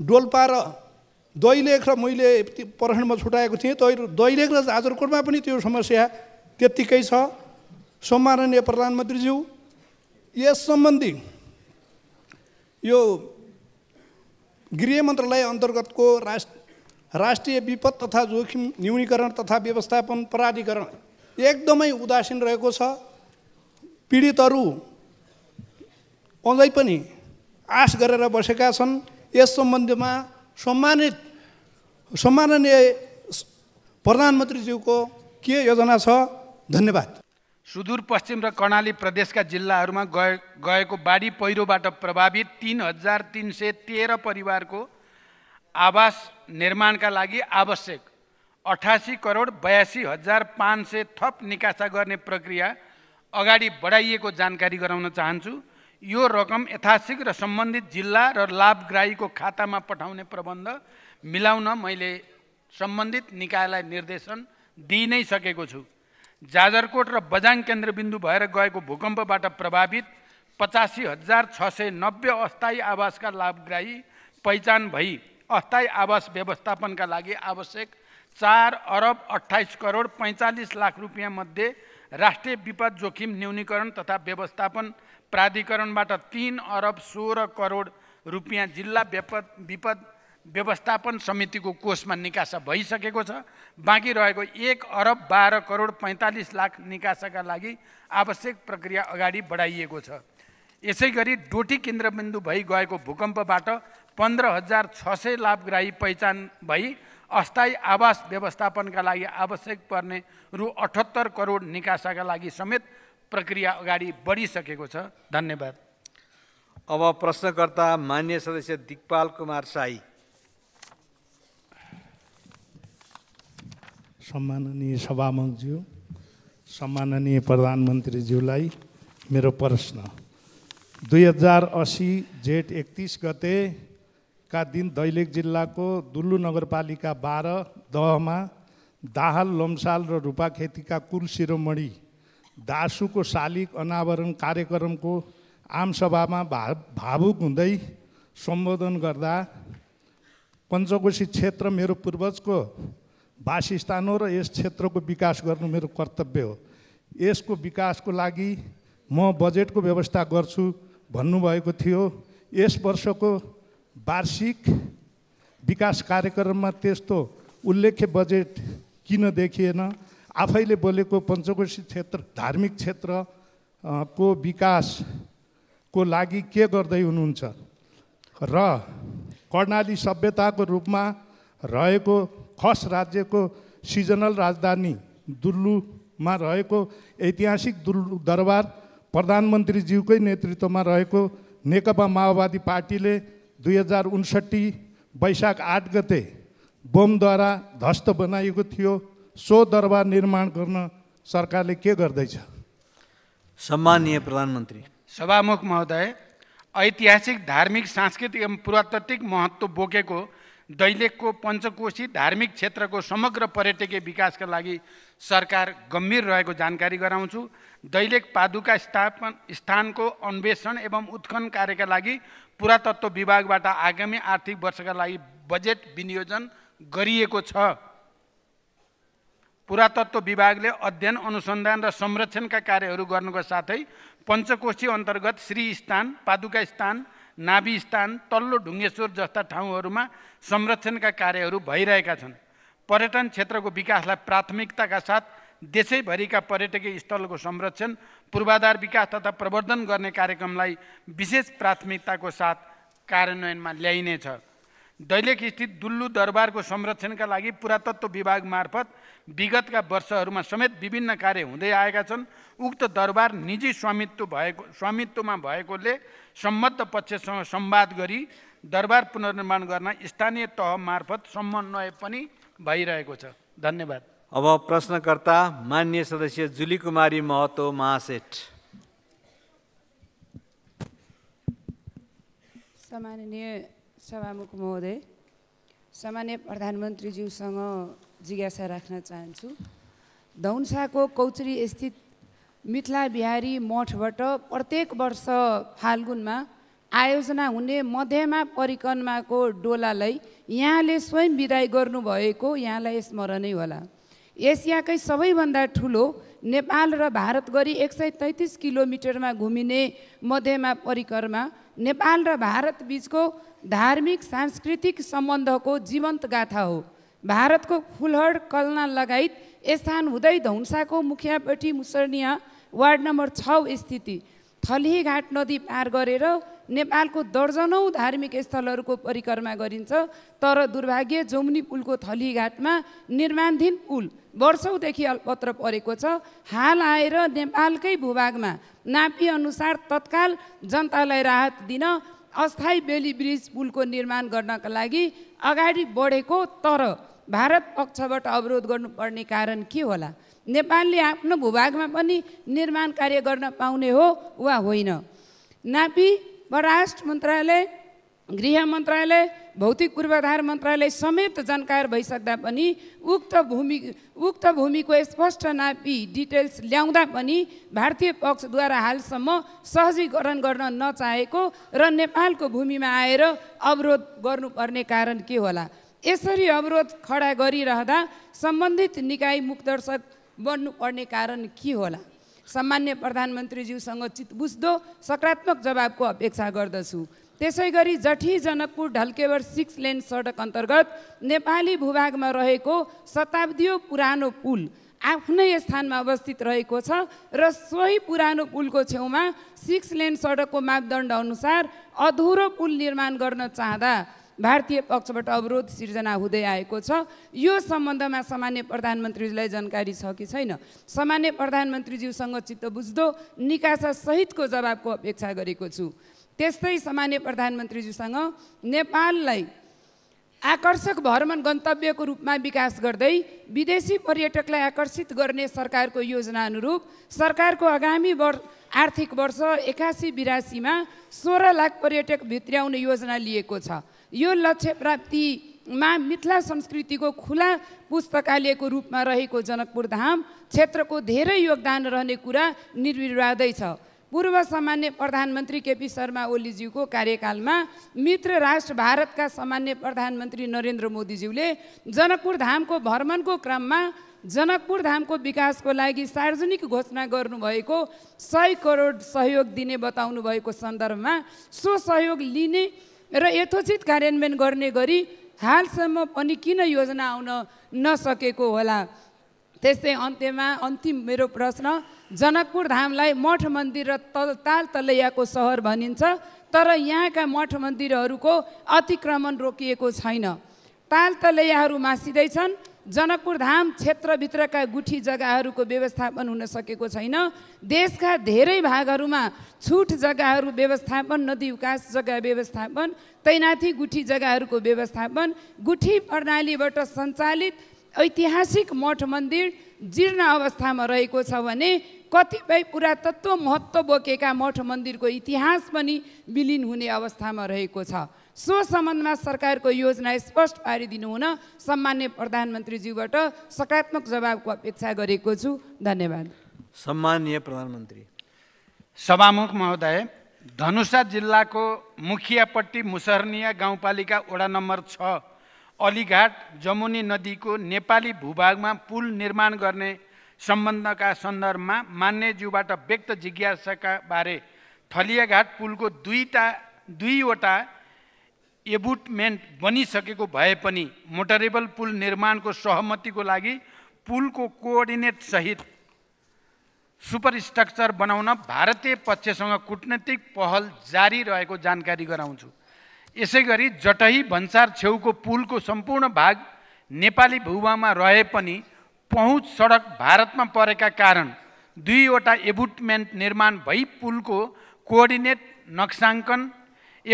डोल्पा र दैलेख र मैले प्रखण्डमा छुट्याएको थिएँ दैलेख र जाजरकोटमा पनि त्यो समस्या त्यत्तिकै छ सम्माननीय प्रधानमन्त्रीज्यू यस सम्बन्धी यो गृह मन्त्रालय अन्तर्गतको राष्ट्र राष्ट्रिय विपद तथा जोखिम न्यूनीकरण तथा व्यवस्थापन प्राधिकरण एकदमै उदासीन रहेको छ पीडितहरू अझै पनि आश गरेर बसेका छन् यस सम्बन्धमा सम्मानित सम्माननीय प्रधानमन्त्रीज्यूको के योजना छ धन्यवाद सुदूरपश्चिम र कर्णाली प्रदेशका जिल्लाहरूमा गए गएको बाढी पहिरोबाट प्रभावित तिन हजार तिन सय तेह्र परिवारको आवास निर्माणका लागि आवश्यक अठासी करोड बयासी हजार पाँच सय थप निकासा गर्ने प्रक्रिया अगाडि बढाइएको जानकारी गराउन चाहन्छु यो रकम यथाशीघ्र सम्बन्धित जिल्ला र लाभग्राहीको खातामा पठाउने प्रबन्ध मिलाउन मैले सम्बन्धित निकायलाई निर्देशन दिइ नै सकेको छु जाजरकोट र बजाङ केन्द्रबिन्दु भएर गएको भूकम्पबाट प्रभावित पचासी हजार छ सय नब्बे अस्थायी आवासका लाभग्राही पहिचान भई अस्थायी आवास व्यवस्थापनका लागि आवश्यक चार अरब अठाइस करोड पैँचालिस लाख रुपियाँमध्ये राष्ट्रिय विपद जोखिम न्यूनीकरण तथा व्यवस्थापन प्राधिकरणबाट तिन अरब सोह्र करोड रुपियाँ जिल्ला विपद विपद व्यवस्थापन समितिको कोषमा निकासा भइसकेको छ बाँकी रहेको एक अरब बाह्र करोड पैँतालिस लाख निकासाका लागि आवश्यक प्रक्रिया अगाडि बढाइएको छ यसै गरी डोटी केन्द्रबिन्दु गएको भूकम्पबाट पन्ध्र हजार छ सय लाभग्राही पहिचान भई अस्थायी आवास व्यवस्थापनका लागि आवश्यक पर्ने रु अठहत्तर करोड निकासाका लागि समेत प्रक्रिया अगाडि बढिसकेको छ धन्यवाद अब प्रश्नकर्ता मान्य सदस्य दिगपाल कुमार साई सम्माननीय सभामुखज्यू सम्माननीय प्रधानमन्त्रीज्यूलाई मेरो प्रश्न दुई हजार असी जेठ एकतिस गते का दिन दैलेख जिल्लाको दुल्लु नगरपालिका बाह्र दहमा दाहाल लम्साल र रूपा खेतीका कुल शिरोमणि दासुको शालिक अनावरण कार्यक्रमको आमसभामा भा भावुक हुँदै सम्बोधन गर्दा पञ्चकोशी क्षेत्र मेरो पूर्वजको वासस्थान हो र यस क्षेत्रको विकास गर्नु मेरो कर्तव्य हो यसको विकासको लागि म बजेटको व्यवस्था गर्छु भन्नुभएको थियो यस वर्षको वार्षिक विकास कार्यक्रममा त्यस्तो उल्लेख्य बजेट किन देखिएन आफैले बोलेको पञ्चकोशी क्षेत्र धार्मिक क्षेत्र को विकासको लागि के गर्दै हुनुहुन्छ र कर्णाली सभ्यताको रूपमा रहेको खस राज्यको सिजनल राजधानी दुल्लुमा रहेको ऐतिहासिक दुल्लु दरबार प्रधानमन्त्रीज्यूकै नेतृत्वमा रहेको नेकपा माओवादी पार्टीले दुई हजार उन्सठी वैशाख आठ गते बमद्वारा ध्वस्त बनाइएको थियो सो दरबार निर्माण गर्न सरकारले के गर्दैछ सम्मानीय प्रधानमन्त्री सभामुख महोदय ऐतिहासिक धार्मिक सांस्कृतिक एवं पुरातात्विक महत्त्व बोकेको दैलेखको पञ्चकोशी धार्मिक क्षेत्रको समग्र पर्यटकीय विकासका लागि सरकार गम्भीर रहेको जानकारी गराउँछु दैलेख पादुका स्थापन स्थानको अन्वेषण एवं उत्खन कार्यका लागि पुरातत्व विभागबाट आगामी आर्थिक वर्षका लागि बजेट विनियोजन गरिएको छ पुरातत्व विभागले अध्ययन अनुसन्धान र संरक्षणका कार्यहरू गर्नुको साथै पञ्चकोशी अन्तर्गत श्री स्थान पादुका स्थान नाभि स्थान तल्लो ढुङ्गेश्वर जस्ता ठाउँहरूमा संरक्षणका कार्यहरू भइरहेका छन् पर्यटन क्षेत्रको विकासलाई प्राथमिकताका साथ देशैभरिका पर्यटकीय स्थलको संरक्षण पूर्वाधार विकास तथा प्रवर्धन गर्ने कार्यक्रमलाई विशेष प्राथमिकताको साथ कार्यान्वयनमा ल्याइनेछ दैलेख स्थित दुल्लु दरबारको संरक्षणका लागि पुरातत्व विभाग मार्फत विगतका वर्षहरूमा समेत विभिन्न कार्य हुँदै आएका छन् उक्त दरबार निजी स्वामित्व भएको स्वामित्वमा भएकोले सम्बद्ध पक्षसँग सम्वाद गरी दरबार पुनर्निर्माण गर्न स्थानीय तह मार्फत समन्वय पनि भइरहेको छ धन्यवाद अब प्रश्नकर्ता मान्य सदस्य जुली कुमारी महतो महासेठ सामान्य सभामुख महोदय सामान्य प्रधानमन्त्रीज्यूसँग जिज्ञासा राख्न चाहन्छु धौनसाको कौचरी स्थित मिथला बिहारी मठबाट प्रत्येक वर्ष फाल्गुनमा आयोजना हुने मध्यमा परिकर्माको डोलालाई यहाँले स्वयं विदाई गर्नुभएको यहाँलाई स्मरणै होला एसियाकै सबैभन्दा ठुलो नेपाल र भारत गरी एक सय तैतिस किलोमिटरमा घुमिने मध्यमा परिकरमा नेपाल र भारत बिचको धार्मिक सांस्कृतिक सम्बन्धको जीवन्त गाथा हो भारतको फुलहर कलना लगायत स्थान हुँदै धौन्साको मुखियापट्टि मुसर्निया वार्ड नम्बर छ स्थिति थलीघाट नदी पार गरेर नेपालको दर्जनौ धार्मिक स्थलहरूको परिक्रमा गरिन्छ तर दुर्भाग्य जमुनी पुलको थलीघाटमा निर्माणधीन पुल वर्षौँदेखि अलपत्र परेको छ हाल आएर नेपालकै भूभागमा नापी अनुसार तत्काल जनतालाई राहत दिन अस्थायी बेली ब्रिज पुलको निर्माण गर्नका लागि अगाडि बढेको तर भारत पक्षबाट अवरोध गर्नुपर्ने कारण के होला नेपालले आफ्नो भूभागमा पनि निर्माण कार्य गर्न पाउने हो वा होइन नापी परराष्ट्र मन्त्रालय गृह मन्त्रालय भौतिक पूर्वाधार मन्त्रालय समेत जानकार भइसक्दा पनि उक्त भूमि उक्त भूमिको स्पष्ट नापी डिटेल्स ल्याउँदा पनि भारतीय पक्षद्वारा हालसम्म सहजीकरण गर्न नचाहेको र नेपालको भूमिमा आएर अवरोध गर्नुपर्ने कारण के होला यसरी अवरोध खडा गरिरहँदा सम्बन्धित निकाय मुखदर्शक बन्नुपर्ने कारण के होला सामान्य प्रधानमन्त्रीज्यूसँग बुझ्दो सकारात्मक जवाबको अपेक्षा गर्दछु त्यसै गरी जठी जनकपुर ढल्केवर सिक्स लेन सडक अन्तर्गत नेपाली भूभागमा रहेको शताब्दियो पुरानो पुल आफ्नै स्थानमा अवस्थित रहेको छ र सोही पुरानो पुलको छेउमा सिक्स लेन सडकको मापदण्ड अनुसार अधुरो पुल निर्माण गर्न चाहँदा भारतीय पक्षबाट अवरोध सिर्जना हुँदै आएको छ यो सम्बन्धमा सामान्य प्रधानमन्त्रीजीलाई जानकारी छ कि छैन सामान्य प्रधानमन्त्रीज्यूसँग चित्त बुझ्दो निकासा सहितको जवाबको अपेक्षा गरेको छु त्यस्तै सामान्य प्रधानमन्त्रीज्यूसँग नेपाललाई आकर्षक भ्रमण गन्तव्यको रूपमा विकास गर्दै विदेशी पर्यटकलाई आकर्षित गर्ने सरकारको योजना अनुरूप सरकारको आगामी वर् आर्थिक वर्ष एकासी बिरासीमा सोह्र लाख पर्यटक भित्र्याउने योजना लिएको छ यो लक्ष्य प्राप्तिमा मिथिला संस्कृतिको खुला पुस्तकालयको रूपमा रहेको जनकपुर धाम क्षेत्रको धेरै योगदान रहने कुरा निर्विवादै छ पूर्व सामान्य प्रधानमन्त्री केपी शर्मा ओलीज्यूको कार्यकालमा मित्र राष्ट्र भारतका सामान्य प्रधानमन्त्री नरेन्द्र मोदीज्यूले जनकपुर धामको भ्रमणको क्रममा जनकपुर धामको विकासको लागि सार्वजनिक घोषणा गर्नुभएको सय करोड सहयोग दिने बताउनु भएको सन्दर्भमा सो सहयोग लिने र यथोचित कार्यान्वयन गर्ने गरी हालसम्म पनि किन योजना आउन नसकेको होला त्यस्तै अन्त्यमा अन्तिम मेरो प्रश्न जनकपुर धामलाई मठ मन्दिर र तल ताल तलैयाको सहर भनिन्छ तर यहाँका मठ मन्दिरहरूको अतिक्रमण रोकिएको छैन ताल तलैयाहरू मासिँदैछन् जनकपुर धाम क्षेत्रभित्रका गुठी जग्गाहरूको व्यवस्थापन हुन सकेको छैन देशका धेरै भागहरूमा छुट जग्गाहरू व्यवस्थापन नदी उकास जग्गा व्यवस्थापन तैनाथी गुठी जग्गाहरूको व्यवस्थापन गुठी प्रणालीबाट सञ्चालित ऐतिहासिक मठ मन्दिर जीर्ण अवस्थामा रहेको छ भने कतिपय पुरातत्व महत्त्व बोकेका मठ मन्दिरको इतिहास पनि विलिन हुने अवस्थामा रहेको छ सो सम्बन्धमा सरकारको योजना स्पष्ट पारिदिनु हुन सम्मान्य प्रधानमन्त्रीज्यूबाट सकारात्मक जवाबको अपेक्षा गरेको छु धन्यवाद सम्मान्य प्रधानमन्त्री सभामुख महोदय धनुषा जिल्लाको मुखियापट्टि मुसर्निया गाउँपालिका वडा नम्बर छ अलीघाट जमुनी नदीको नेपाली भूभागमा पुल निर्माण गर्ने सम्बन्धका सन्दर्भमा मान्यज्यूबाट व्यक्त जिज्ञासाका बारे थलियाघाट पुलको दुईटा दुईवटा एबुटमेन्ट बनिसकेको भए पनि मोटरेबल पुल निर्माणको सहमतिको लागि पुलको कोअर्डिनेटसहित सहित सुपरस्ट्रक्चर बनाउन भारतीय पक्षसँग कुटनैतिक पहल जारी रहेको जानकारी गराउँछु यसै गरी जटही भन्सार छेउको पुलको सम्पूर्ण भाग नेपाली भूभागमा रहे पनि पहुँच सडक भारतमा परेका कारण दुईवटा एबुटमेन्ट निर्माण भई पुलको कोअर्डिनेट नक्साङ्कन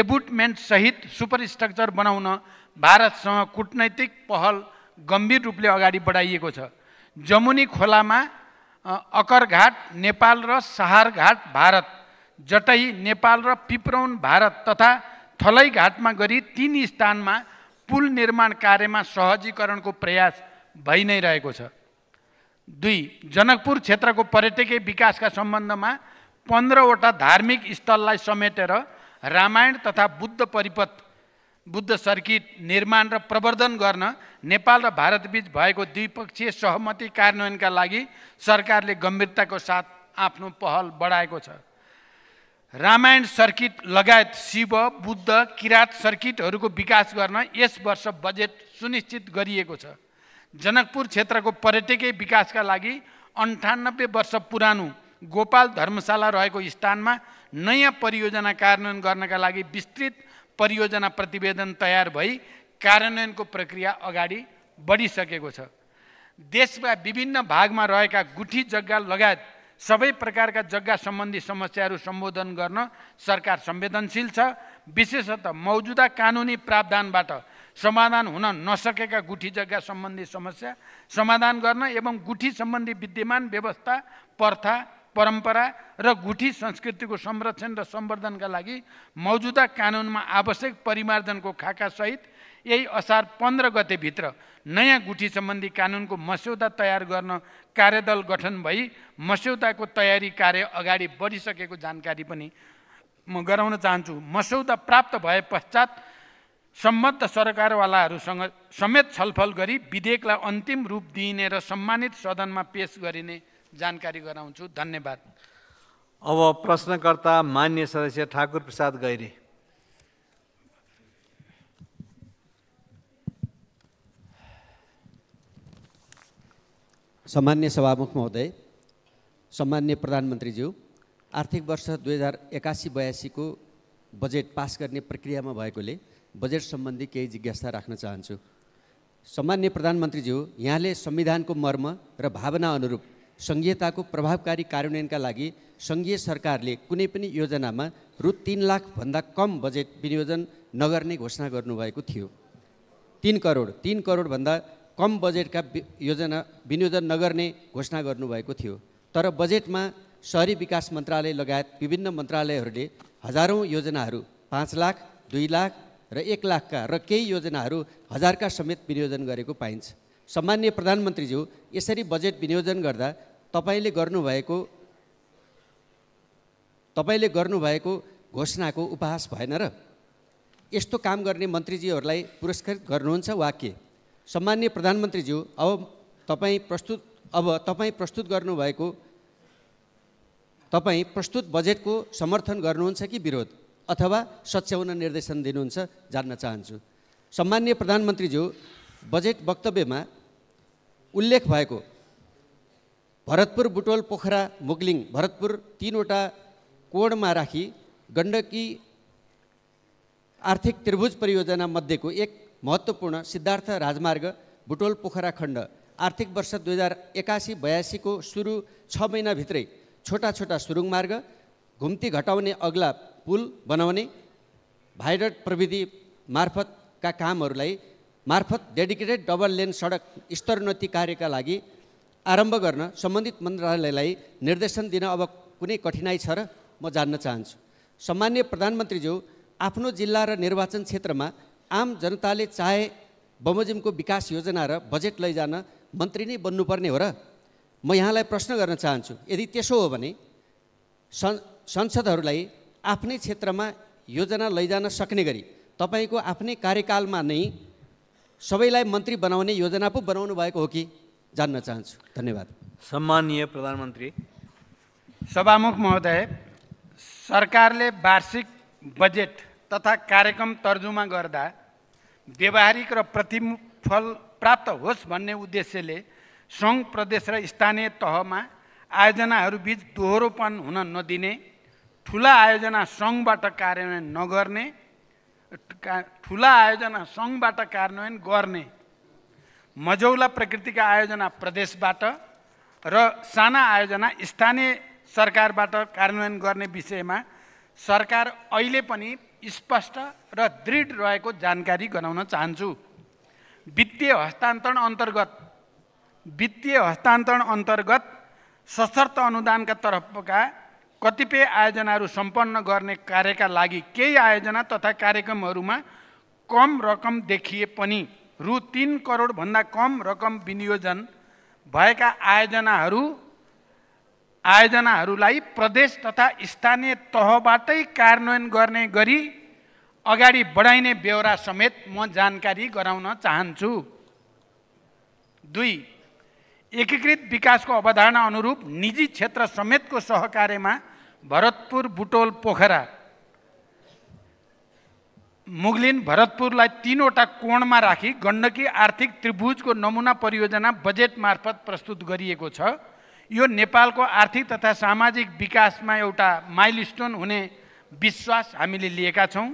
एबुटमेन्टसहित सुपरस्ट्रक्चर बनाउन भारतसँग कुटनैतिक पहल गम्भीर रूपले अगाडि बढाइएको छ जमुनी खोलामा अकरघाट नेपाल र सहारघाट भारत जटै नेपाल र पिपरौन भारत तथा थलैघाटमा गरी तिन स्थानमा पुल निर्माण कार्यमा सहजीकरणको प्रयास भइ नै रहेको छ दुई जनकपुर क्षेत्रको पर्यटकीय विकासका सम्बन्धमा पन्ध्रवटा धार्मिक स्थललाई समेटेर रामायण तथा बुद्ध परिपथ बुद्ध सर्किट निर्माण र प्रवर्धन गर्न नेपाल र भारतबीच भएको द्विपक्षीय सहमति कार्यान्वयनका लागि सरकारले गम्भीरताको साथ आफ्नो पहल बढाएको छ रामायण सर्किट लगायत शिव बुद्ध किराँत सर्किटहरूको विकास गर्न यस वर्ष बजेट सुनिश्चित गरिएको छ जनकपुर क्षेत्रको पर्यटकीय विकासका लागि अन्ठानब्बे वर्ष पुरानो गोपाल धर्मशाला रहेको स्थानमा नयाँ परियोजना कार्यान्वयन गर्नका लागि विस्तृत परियोजना प्रतिवेदन तयार भई कार्यान्वयनको प्रक्रिया अगाडि बढिसकेको छ देशका विभिन्न भागमा रहेका गुठी जग्गा लगायत सबै प्रकारका जग्गा सम्बन्धी समस्याहरू सम्बोधन गर्न सरकार संवेदनशील छ विशेषत मौजुदा कानुनी प्रावधानबाट समाधान हुन नसकेका गुठी जग्गा सम्बन्धी समस्या समाधान गर्न एवं गुठी सम्बन्धी विद्यमान व्यवस्था प्रथा परम्परा र गुठी संस्कृतिको संरक्षण र सम्वर्धनका लागि मौजुदा कानुनमा आवश्यक परिमार्जनको खाकासहित यही असार पन्ध्र गतेभित्र नयाँ गुठी सम्बन्धी कानुनको मस्यौदा तयार गर्न कार्यदल गठन भई मस्यौदाको तयारी कार्य अगाडि बढिसकेको जानकारी पनि म गराउन चाहन्छु मस्यौदा प्राप्त भए पश्चात सम्बद्ध सरकारवालाहरूसँग समेत छलफल गरी विधेयकलाई अन्तिम रूप दिइने र सम्मानित सदनमा पेस गरिने जानकारी गराउँछु धन्यवाद अब प्रश्नकर्ता मान्य सदस्य ठाकुर प्रसाद गैरी सामान्य सभामुख महोदय सामान्य प्रधानमन्त्रीज्यू आर्थिक वर्ष दुई हजार एकासी बयासीको बजेट पास गर्ने प्रक्रियामा भएकोले बजेट सम्बन्धी केही जिज्ञासा राख्न चाहन्छु सामान्य प्रधानमन्त्रीज्यू यहाँले संविधानको मर्म र भावना अनुरूप सङ्घीयताको प्रभावकारी कार्यान्वयनका लागि सङ्घीय सरकारले कुनै पनि योजनामा रु तिन लाखभन्दा कम बजेट विनियोजन नगर्ने घोषणा गर्नुभएको थियो तिन करोड तिन करोडभन्दा कम बजेटका योजना विनियोजन नगर्ने घोषणा गर्नुभएको थियो तर बजेटमा सहरी विकास मन्त्रालय लगायत विभिन्न मन्त्रालयहरूले हजारौँ योजनाहरू पाँच लाख दुई लाख र एक लाखका र केही योजनाहरू हजारका समेत विनियोजन गरेको पाइन्छ सामान्य प्रधानमन्त्रीज्यू यसरी बजेट विनियोजन गर्दा तपाईँले गर्नुभएको तपाईँले गर्नुभएको घोषणाको उपहास भएन र यस्तो काम गर्ने मन्त्रीज्यूहरूलाई पुरस्कृत गर्नुहुन्छ वा के सम्मान्य प्रधानमन्त्रीज्यू अब तपाईँ प्रस्तुत अब तपाईँ प्रस्तुत गर्नुभएको तपाईँ प्रस्तुत बजेटको समर्थन गर्नुहुन्छ कि विरोध अथवा सच्याउन निर्देशन दिनुहुन्छ जान्न चाहन्छु सम्मान्य प्रधानमन्त्रीज्यू बजेट वक्तव्यमा उल्लेख भएको भरतपुर बुटोल पोखरा मुगलिङ भरतपुर तिनवटा कोडमा राखी गण्डकी आर्थिक त्रिभुज परियोजना मध्येको एक महत्त्वपूर्ण सिद्धार्थ राजमार्ग बुटोल पोखरा खण्ड आर्थिक वर्ष दुई हजार एकासी बयासीको सुरु छ महिनाभित्रै छोटा छोटा सुरुङ मार्ग घुम्ती घटाउने अग्ला पुल बनाउने भाइडट प्रविधि मार्फतका कामहरूलाई मार्फत डेडिकेटेड डबल लेन सडक स्तरोन्नति कार्यका लागि आरम्भ गर्न सम्बन्धित मन्त्रालयलाई निर्देशन दिन अब कुनै कठिनाइ छ र म जान्न चाहन्छु सम्मान्य प्रधानमन्त्रीज्यू आफ्नो जिल्ला र निर्वाचन क्षेत्रमा आम जनताले चाहे बमोजिमको विकास योजना र बजेट लैजान मन्त्री नै बन्नुपर्ने हो र म यहाँलाई प्रश्न गर्न चाहन्छु यदि त्यसो हो भने संसदहरूलाई आफ्नै क्षेत्रमा योजना लैजान सक्ने गरी तपाईँको आफ्नै कार्यकालमा नै सबैलाई मन्त्री बनाउने योजना पो बनाउनु भएको हो कि जान्न चाहन्छु धन्यवाद सम्मानीय प्रधानमन्त्री सभामुख महोदय सरकारले वार्षिक बजेट तथा कार्यक्रम तर्जुमा गर्दा व्यवहारिक र प्रतिफल प्राप्त होस् भन्ने उद्देश्यले सङ्घ प्रदेश र स्थानीय तहमा आयोजनाहरूबिच दोहोरोपन हुन नदिने ठुला आयोजना सङ्घबाट कार्यान्वयन नगर्ने ठुला आयोजना सङ्घबाट कार्यान्वयन गर्ने मजौला प्रकृतिका आयोजना प्रदेशबाट र साना आयोजना स्थानीय सरकारबाट कार्यान्वयन गर्ने विषयमा सरकार अहिले पनि स्पष्ट र दृढ रहेको जानकारी गराउन चाहन्छु वित्तीय हस्तान्तरण अन्तर्गत वित्तीय हस्तान्तरण अन्तर्गत सशर्त अनुदानका तर्फका कतिपय आयोजनाहरू सम्पन्न गर्ने कार्यका लागि केही आयोजना तथा कार्यक्रमहरूमा कम रकम देखिए पनि रु तिन करोडभन्दा कम रकम विनियोजन भएका आयोजनाहरू आयोजनाहरूलाई प्रदेश तथा स्थानीय तहबाटै कार्यान्वयन गर्ने गरी अगाडि बढाइने बेहोरा समेत म जानकारी गराउन चाहन्छु दुई एकीकृत विकासको अवधारणा अनुरूप निजी क्षेत्र समेतको सहकार्यमा भरतपुर बुटोल पोखरा मुगलिन भरतपुरलाई तिनवटा कोणमा राखी गण्डकी आर्थिक त्रिभुजको नमुना परियोजना बजेट मार्फत प्रस्तुत गरिएको छ यो नेपालको आर्थिक तथा सामाजिक विकासमा एउटा माइलस्टोन हुने विश्वास हामीले लिएका छौँ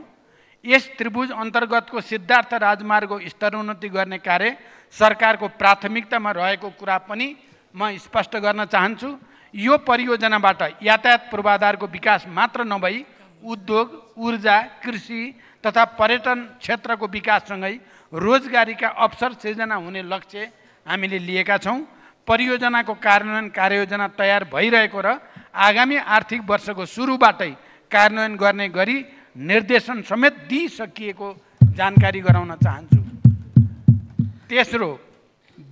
यस त्रिभुज अन्तर्गतको सिद्धार्थ राजमार्ग स्तरोन्नति गर्ने कार्य सरकारको प्राथमिकतामा रहेको कुरा पनि म स्पष्ट गर्न चाहन्छु यो परियोजनाबाट यातायात पूर्वाधारको विकास मात्र नभई उद्योग ऊर्जा कृषि तथा पर्यटन क्षेत्रको विकाससँगै रोजगारीका अवसर सृजना हुने लक्ष्य हामीले लिएका छौँ परियोजनाको कार्यान्वयन कार्ययोजना तयार भइरहेको र आगामी आर्थिक वर्षको सुरुबाटै कार्यान्वयन गर्ने गरी निर्देशन समेत दिइसकिएको जानकारी गराउन चाहन्छु तेस्रो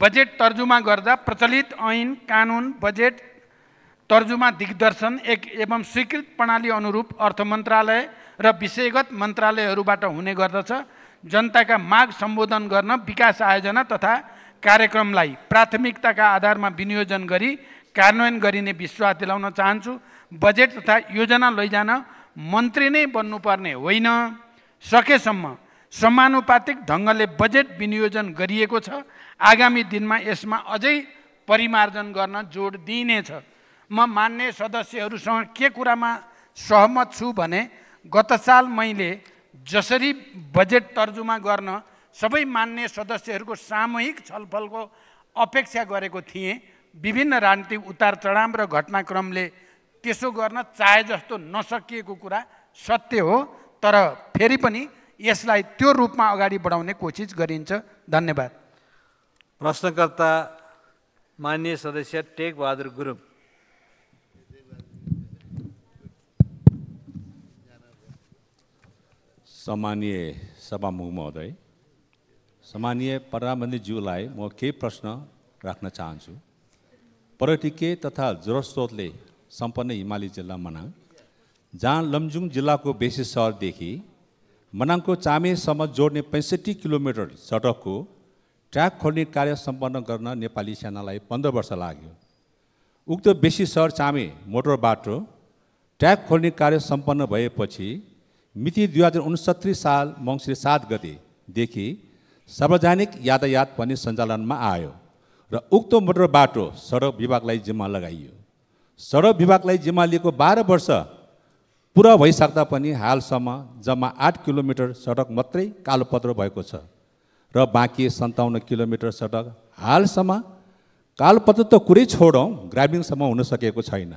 बजेट तर्जुमा गर्दा प्रचलित ऐन कानुन बजेट तर्जुमा दिग्दर्शन एक एवं स्वीकृत प्रणाली अनुरूप अर्थ मन्त्रालय र विषयगत मन्त्रालयहरूबाट हुने गर्दछ जनताका माग सम्बोधन गर्न विकास आयोजना तथा कार्यक्रमलाई प्राथमिकताका आधारमा विनियोजन गरी कार्यान्वयन गरिने विश्वास दिलाउन चाहन्छु बजेट तथा योजना लैजान मन्त्री नै बन्नुपर्ने होइन सकेसम्म समानुपातिक ढङ्गले बजेट विनियोजन गरिएको छ आगामी दिनमा यसमा अझै परिमार्जन गर्न जोड दिइनेछ म मान्ने सदस्यहरूसँग के कुरामा सहमत छु भने गत साल मैले जसरी बजेट तर्जुमा गर्न सबै मान्ने सदस्यहरूको सामूहिक छलफलको अपेक्षा गरेको थिएँ विभिन्न राजनीतिक उतार चढाव र घटनाक्रमले त्यसो गर्न चाहे जस्तो नसकिएको कुरा सत्य हो तर फेरि पनि यसलाई त्यो रूपमा अगाडि बढाउने कोसिस गरिन्छ धन्यवाद प्रश्नकर्ता मान्य सदस्य टेकबहादुर गुरुङ सम्मानीय सभामुख महोदय सम्मानीय प्रधानमन्त्रीज्यूलाई म केही प्रश्न राख्न चाहन्छु पर्यटकीय तथा जलस्रोतले सम्पन्न हिमाली जिल्ला मनाङ जहाँ लमजुङ जिल्लाको बेसी सहरदेखि मनाङको चामेसम्म जोड्ने पैँसठी किलोमिटर सडकको ट्र्याक खोल्ने कार्य सम्पन्न गर्न नेपाली सेनालाई पन्ध्र वर्ष लाग्यो उक्त बेसी सहर चामे मोटर बाटो ट्र्याक खोल्ने कार्य सम्पन्न भएपछि मिति दुई हजार उनसत्तरी साल मङ्सिर सात गतेदेखि सार्वजनिक यातायात पनि सञ्चालनमा आयो र उक्त मोटर बाटो सडक विभागलाई जिम्मा लगाइयो सडक विभागलाई जिम्मा लिएको बाह्र वर्ष पुरा भइसक्दा पनि हालसम्म जम्मा आठ किलोमिटर सडक मात्रै कालोपत्र भएको छ र बाँकी सन्ताउन्न किलोमिटर सडक हालसम्म कालोपत्र त कुरै छोडौँ ग्रामीणसम्म हुन सकेको छैन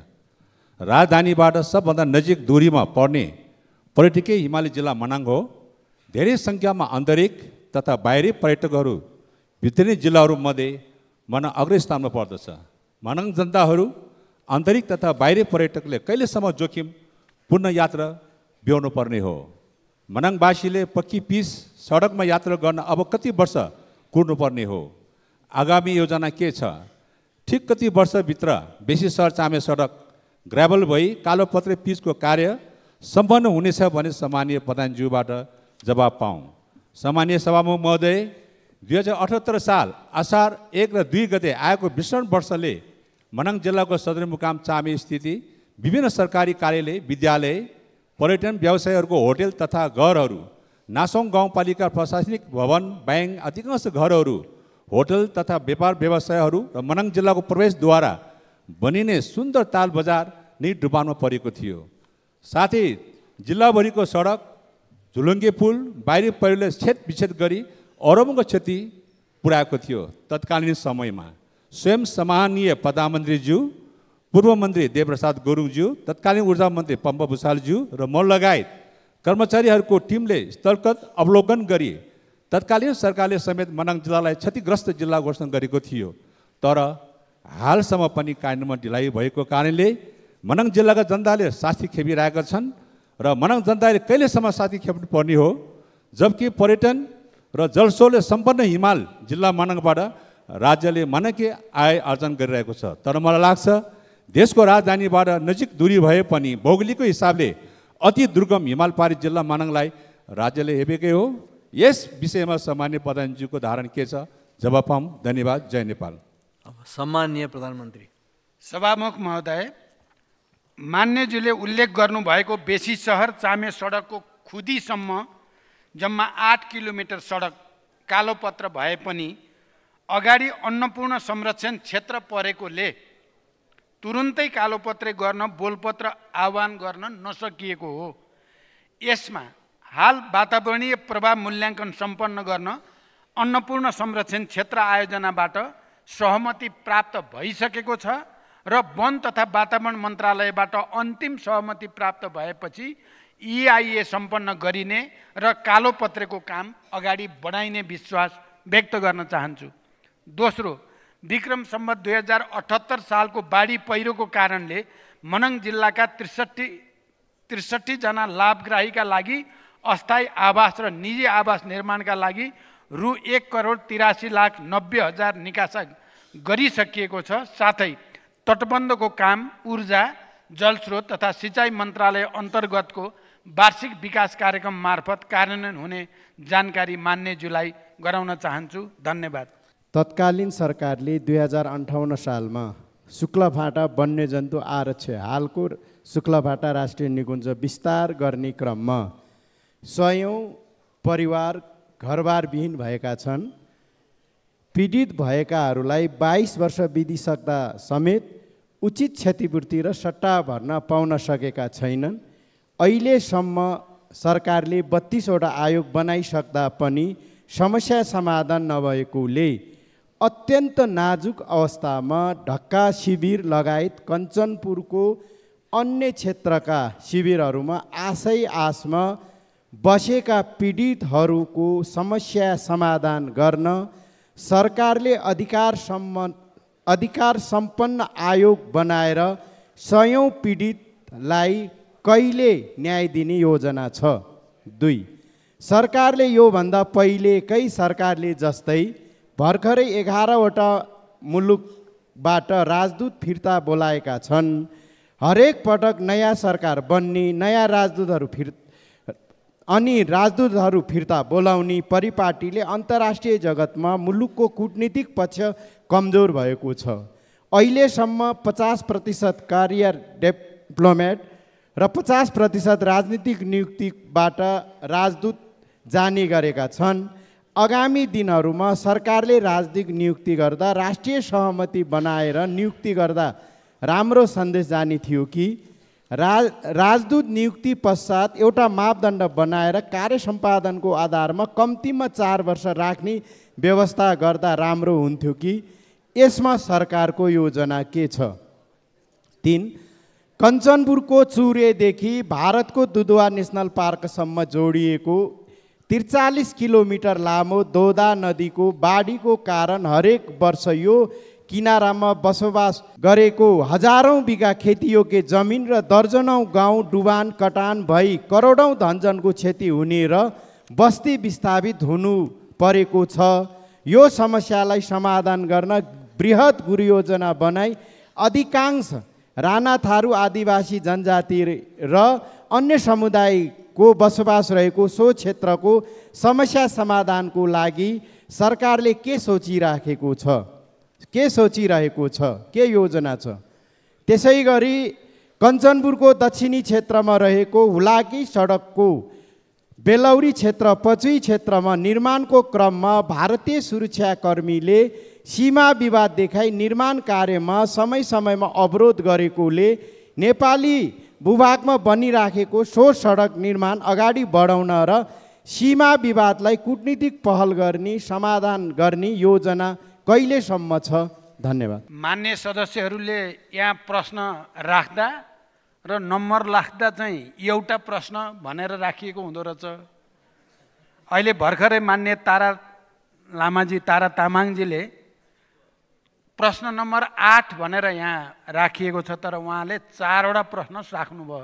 राजधानीबाट सबभन्दा नजिक दुरीमा पर्ने पर्यटकीय हिमाली जिल्ला मनाङ हो धेरै सङ्ख्यामा आन्तरिक तथा बाहिरी पर्यटकहरू भित्री जिल्लाहरूमध्ये मन अग्र स्थानमा पर्दछ मनाङ जनताहरू आन्तरिक तथा बाहिरी पर्यटकले कहिलेसम्म जोखिम पूर्ण यात्रा ब्याउनु पर्ने हो मनाङवासीले पक्की पिस सडकमा यात्रा गर्न अब कति वर्ष कुर्नुपर्ने हो आगामी योजना के छ ठिक कति वर्षभित्र बेसी सहर चामे सडक ग्राभल भई कालोपत्रे पिचको कार्य सम्पन्न हुनेछ भने सामान्य प्रधानज्यूबाट जवाब पाऊँ सामान्य सभामुख महोदय दुई हजार अठहत्तर साल असार एक र दुई गते आएको भीषण वर्षले मनाङ जिल्लाको सदरमुकाम चामे स्थिति विभिन्न सरकारी कार्यालय विद्यालय पर्यटन व्यवसायहरूको होटेल तथा घरहरू नासोङ गाउँपालिका प्रशासनिक भवन ब्याङ्क अधिकांश घरहरू होटल तथा व्यापार व्यवसायहरू र मनाङ जिल्लाको प्रवेशद्वारा बनिने सुन्दर ताल बजार नै डुबानमा परेको थियो साथै जिल्लाभरिको सडक झुलुङ्गे पुल बाहिरी पहिरोले छेद विच्छेद गरी अरबको क्षति पुर्याएको थियो तत्कालीन समयमा स्वयं सम्मानीय प्रधानमन्त्रीज्यू पूर्व मन्त्री देवप्रसाद गुरुङज्यू तत्कालीन ऊर्जा मन्त्री पम्प भूषालज्यू र म लगायत कर्मचारीहरूको टिमले स्थलगत अवलोकन गरी तत्कालीन सरकारले समेत मनाङ जिल्लालाई क्षतिग्रस्त जिल्ला घोषणा गरेको थियो तर हालसम्म पनि कानुनमा ढिलाइ भएको कारणले मनाङ जिल्लाका जनताले साथी खेपिरहेका छन् र मनाङ जनताले कहिलेसम्म साथी खेप्नु पर्ने हो जबकि पर्यटन र जलस्रोतले सम्पन्न हिमाल जिल्ला मनाङबाट राज्यले मनाकै आय आर्जन गरिरहेको छ तर मलाई लाग्छ देशको राजधानीबाट नजिक दूरी भए पनि भौगोलिक हिसाबले अति दुर्गम हिमाल पारित जिल्ला मानङलाई राज्यले हेपेकै हो यस विषयमा सामान्य प्रधानज्यूको धारण के छ जवाफ धन्यवाद जय नेपाल सम्मान्य प्रधानमन्त्री सभामुख महोदय मान्यज्यूले उल्लेख गर्नुभएको बेसी सहर चामे सडकको खुदीसम्म जम्मा आठ किलोमिटर सडक कालोपत्र भए पनि अगाडि अन्नपूर्ण संरक्षण क्षेत्र परेकोले तुरुन्तै कालोपत्रे गर्न बोलपत्र आह्वान गर्न नसकिएको हो यसमा हाल वातावरणीय प्रभाव मूल्याङ्कन सम्पन्न गर्न अन्नपूर्ण संरक्षण क्षेत्र आयोजनाबाट सहमति प्राप्त भइसकेको छ र वन तथा वातावरण मन्त्रालयबाट अन्तिम सहमति प्राप्त भएपछि इआइए e सम्पन्न गरिने र कालो कालोपत्रेको काम अगाडि बढाइने विश्वास व्यक्त गर्न चाहन्छु दोस्रो विक्रम सम्बत दुई हजार अठहत्तर सालको बाढी पहिरोको कारणले मनङ जिल्लाका त्रिसठी त्रिसठीजना लाभग्राहीका लागि अस्थायी आवास र निजी आवास निर्माणका लागि रु एक करोड तिरासी लाख नब्बे हजार निकासा गरिसकिएको छ साथै तटबन्धको काम ऊर्जा जलस्रोत तथा सिँचाइ मन्त्रालय अन्तर्गतको वार्षिक विकास कार्यक्रम मार्फत कार्यान्वयन हुने जानकारी जुलाई गराउन चाहन्छु धन्यवाद तत्कालीन सरकारले दुई हजार अन्ठाउन्न सालमा शुक्लभाटा वन्यजन्तु आरक्ष हालको शुक्लभाटा राष्ट्रिय निकुञ्ज विस्तार गर्ने क्रममा सयौँ परिवार घरबारविहीन भएका छन् पीडित भएकाहरूलाई बाइस वर्ष बितिसक्दा समेत उचित क्षतिपूर्ति र सट्टा भर्न पाउन सकेका छैनन् अहिलेसम्म सरकारले बत्तिसवटा आयोग बनाइसक्दा पनि समस्या समाधान नभएकोले अत्यन्त नाजुक अवस्थामा ढक्का शिविर लगायत कञ्चनपुरको अन्य क्षेत्रका शिविरहरूमा आशै आशमा बसेका पीडितहरूको समस्या समाधान गर्न सरकारले अधिकार सम्म अधिकार सम्पन्न आयोग बनाएर सयौँ पीडितलाई कहिले न्याय दिने योजना छ दुई सरकारले योभन्दा पहिलेकै सरकारले जस्तै भर्खरै एघारवटा मुलुकबाट राजदूत फिर्ता बोलाएका छन् हरेक पटक नयाँ सरकार बन्ने नयाँ राजदूतहरू फिर्ता अनि राजदूतहरू फिर्ता बोलाउने परिपाटीले अन्तर्राष्ट्रिय जगतमा मुलुकको कुटनीतिक पक्ष कमजोर भएको छ अहिलेसम्म पचास प्रतिशत कारियर डेप्लोमेट र पचास प्रतिशत राजनीतिक नियुक्तिबाट राजदूत जाने गरेका छन् आगामी दिनहरूमा सरकारले राजनीतिक नियुक्ति गर्दा राष्ट्रिय सहमति बनाएर नियुक्ति गर्दा राम्रो सन्देश जाने थियो कि राज राजदूत नियुक्ति पश्चात एउटा मापदण्ड बनाएर कार्य सम्पादनको आधारमा कम्तीमा चार वर्ष राख्ने व्यवस्था गर्दा राम्रो हुन्थ्यो कि यसमा सरकारको योजना के छ तिन कञ्चनपुरको चुरेदेखि भारतको दुधवा नेसनल पार्कसम्म जोडिएको त्रिचालिस किलोमिटर लामो दोदा नदीको बाढीको कारण हरेक वर्ष यो किनारामा बसोबास गरेको हजारौँ बिघा खेतीयोग्य जमिन र दर्जनौँ गाउँ डुबान कटान भई करोडौँ धनजनको क्षति हुने र बस्ती विस्थापित हुनु परेको छ यो समस्यालाई समाधान गर्न बृहत गुरुयोजना बनाई अधिकांश राणा थारू आदिवासी जनजाति र अन्य समुदायको बसोबास रहेको सो क्षेत्रको समस्या समाधानको लागि सरकारले के सोचिराखेको छ के सोचिरहेको छ के योजना छ त्यसै गरी कञ्चनपुरको दक्षिणी क्षेत्रमा रहेको हुलाकी सडकको बेलौरी क्षेत्र पचुई क्षेत्रमा निर्माणको क्रममा भारतीय सुरक्षाकर्मीले सीमा विवाद देखाइ निर्माण कार्यमा समय समयमा अवरोध गरेकोले नेपाली भूभागमा बनिराखेको सो सडक निर्माण अगाडि बढाउन र सीमा विवादलाई कुटनीतिक पहल गर्ने समाधान गर्ने योजना कहिलेसम्म छ धन्यवाद मान्य सदस्यहरूले यहाँ प्रश्न राख्दा र नम्बर राख्दा चाहिँ एउटा प्रश्न भनेर राखिएको हुँदो रहेछ अहिले भर्खरै मान्य तारा लामाजी तारा तामाङजीले प्रश्न नम्बर आठ भनेर यहाँ राखिएको छ तर उहाँले चारवटा प्रश्न राख्नुभयो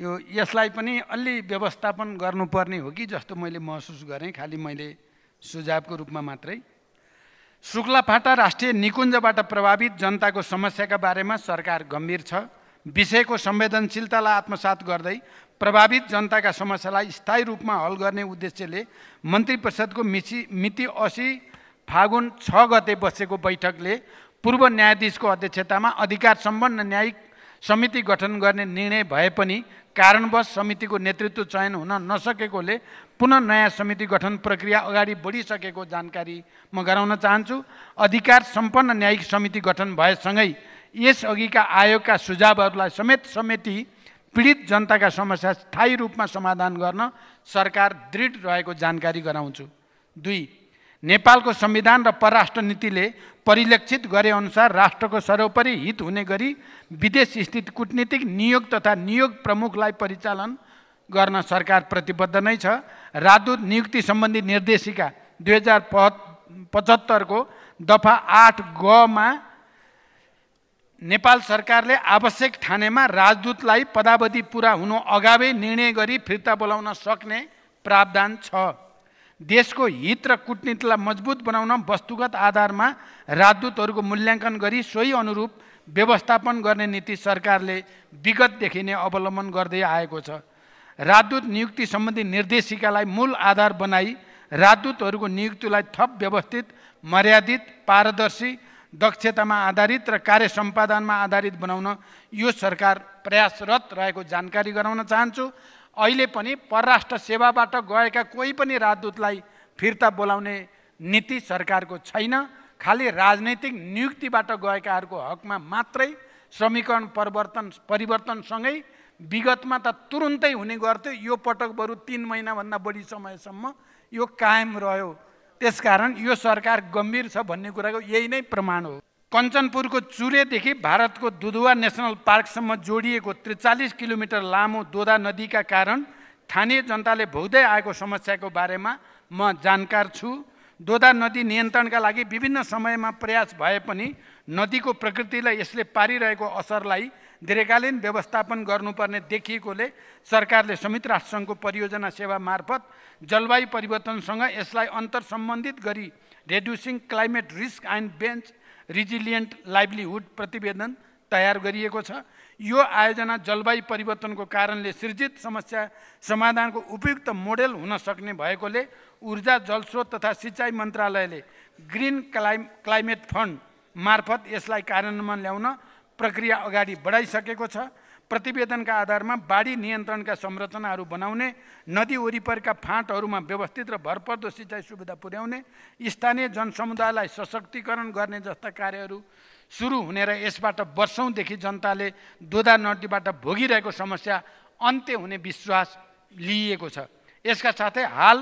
यो यसलाई पनि अलि व्यवस्थापन गर्नुपर्ने हो कि जस्तो मैले महसुस गरेँ खालि मैले सुझावको रूपमा मात्रै शुक्लाफाटा राष्ट्रिय निकुञ्जबाट प्रभावित जनताको समस्याका बारेमा सरकार गम्भीर छ विषयको संवेदनशीलतालाई आत्मसात गर्दै प्रभावित जनताका समस्यालाई स्थायी रूपमा हल गर्ने उद्देश्यले मन्त्री परिषदको मिति मिति असी फागुन छ गते बसेको बैठकले पूर्व न्यायाधीशको अध्यक्षतामा अधिकार सम्पन्न न्यायिक समिति गठन गर्ने निर्णय भए पनि कारणवश समितिको नेतृत्व चयन हुन नसकेकोले पुनः नयाँ समिति गठन प्रक्रिया अगाडि बढिसकेको जानकारी म गराउन चाहन्छु अधिकार सम्पन्न न्यायिक समिति गठन भएसँगै यसअघिका आयोगका सुझावहरूलाई समेत समेटी पीडित जनताका समस्या स्थायी रूपमा समाधान गर्न सरकार दृढ रहेको जानकारी गराउँछु दुई नेपालको संविधान र परराष्ट्र नीतिले परिलक्षित गरे अनुसार राष्ट्रको सर्वोपरि हित हुने गरी विदेश स्थित कुटनीतिक नियोग तथा नियोग प्रमुखलाई परिचालन गर्न सरकार प्रतिबद्ध नै छ राजदूत नियुक्ति सम्बन्धी निर्देशिका दुई हजार पह पचहत्तरको दफा आठ गमा नेपाल सरकारले आवश्यक ठानेमा राजदूतलाई पदावधि पुरा हुनु अगावै निर्णय गरी फिर्ता बोलाउन सक्ने प्रावधान छ देशको हित र कुटनीतिलाई मजबुत बनाउन वस्तुगत आधारमा राजदूतहरूको मूल्याङ्कन गरी सोही अनुरूप व्यवस्थापन गर्ने नीति सरकारले विगतदेखि नै अवलम्बन गर्दै आएको छ राजदूत नियुक्ति सम्बन्धी निर्देशिकालाई मूल आधार बनाई राजदूतहरूको नियुक्तिलाई थप व्यवस्थित मर्यादित पारदर्शी दक्षतामा आधारित र कार्य सम्पादनमा आधारित बनाउन यो सरकार प्रयासरत रहेको जानकारी गराउन चाहन्छु अहिले पनि परराष्ट्र सेवाबाट गएका कोही पनि राजदूतलाई फिर्ता बोलाउने नीति सरकारको छैन खालि राजनैतिक नियुक्तिबाट गएकाहरूको हकमा मात्रै समीकरण परिवर्तन परिवर्तनसँगै विगतमा त तुरुन्तै हुने गर्थ्यो यो पटक बरु तिन महिनाभन्दा बढी समयसम्म यो कायम रह्यो त्यसकारण यो सरकार गम्भीर छ भन्ने कुराको यही नै प्रमाण हो कञ्चनपुरको चुरेदेखि भारतको दुधुवा नेसनल पार्कसम्म जोडिएको त्रिचालिस किलोमिटर लामो दोधा नदीका कारण स्थानीय जनताले भोग्दै आएको समस्याको बारेमा म जानकार छु दोधा नदी नियन्त्रणका लागि विभिन्न समयमा प्रयास भए पनि नदीको प्रकृतिलाई यसले पारिरहेको असरलाई दीर्घकालीन व्यवस्थापन गर्नुपर्ने देखिएकोले सरकारले संयुक्त राष्ट्रसङ्घको परियोजना सेवा मार्फत जलवायु परिवर्तनसँग यसलाई अन्तर सम्बन्धित गरी reducing climate risk and bench resilient livelihood प्रतिवेदन तयार गरिएको छ यो आयोजना जलवायु परिवर्तनको कारणले सिर्जित समस्या समाधानको उपयुक्त मोडेल हुन सक्ने भएकोले ऊर्जा जलस्रोत तथा सिँचाइ मन्त्रालयले ग्रिन क्लाइ क्लाइमेट फन्ड मार्फत यसलाई कार्यान्वयन ल्याउन प्रक्रिया अगाडि बढाइसकेको छ प्रतिवेदनका आधारमा बाढी नियन्त्रणका संरचनाहरू बनाउने नदी वरिपरिका फाँटहरूमा व्यवस्थित र भरपर्दो सिँचाइ सुविधा पुर्याउने स्थानीय जनसमुदायलाई सशक्तिकरण गर्ने जस्ता कार्यहरू सुरु हुने र यसबाट वर्षौँदेखि जनताले दोधा नदीबाट भोगिरहेको समस्या अन्त्य हुने विश्वास लिइएको छ यसका साथै हाल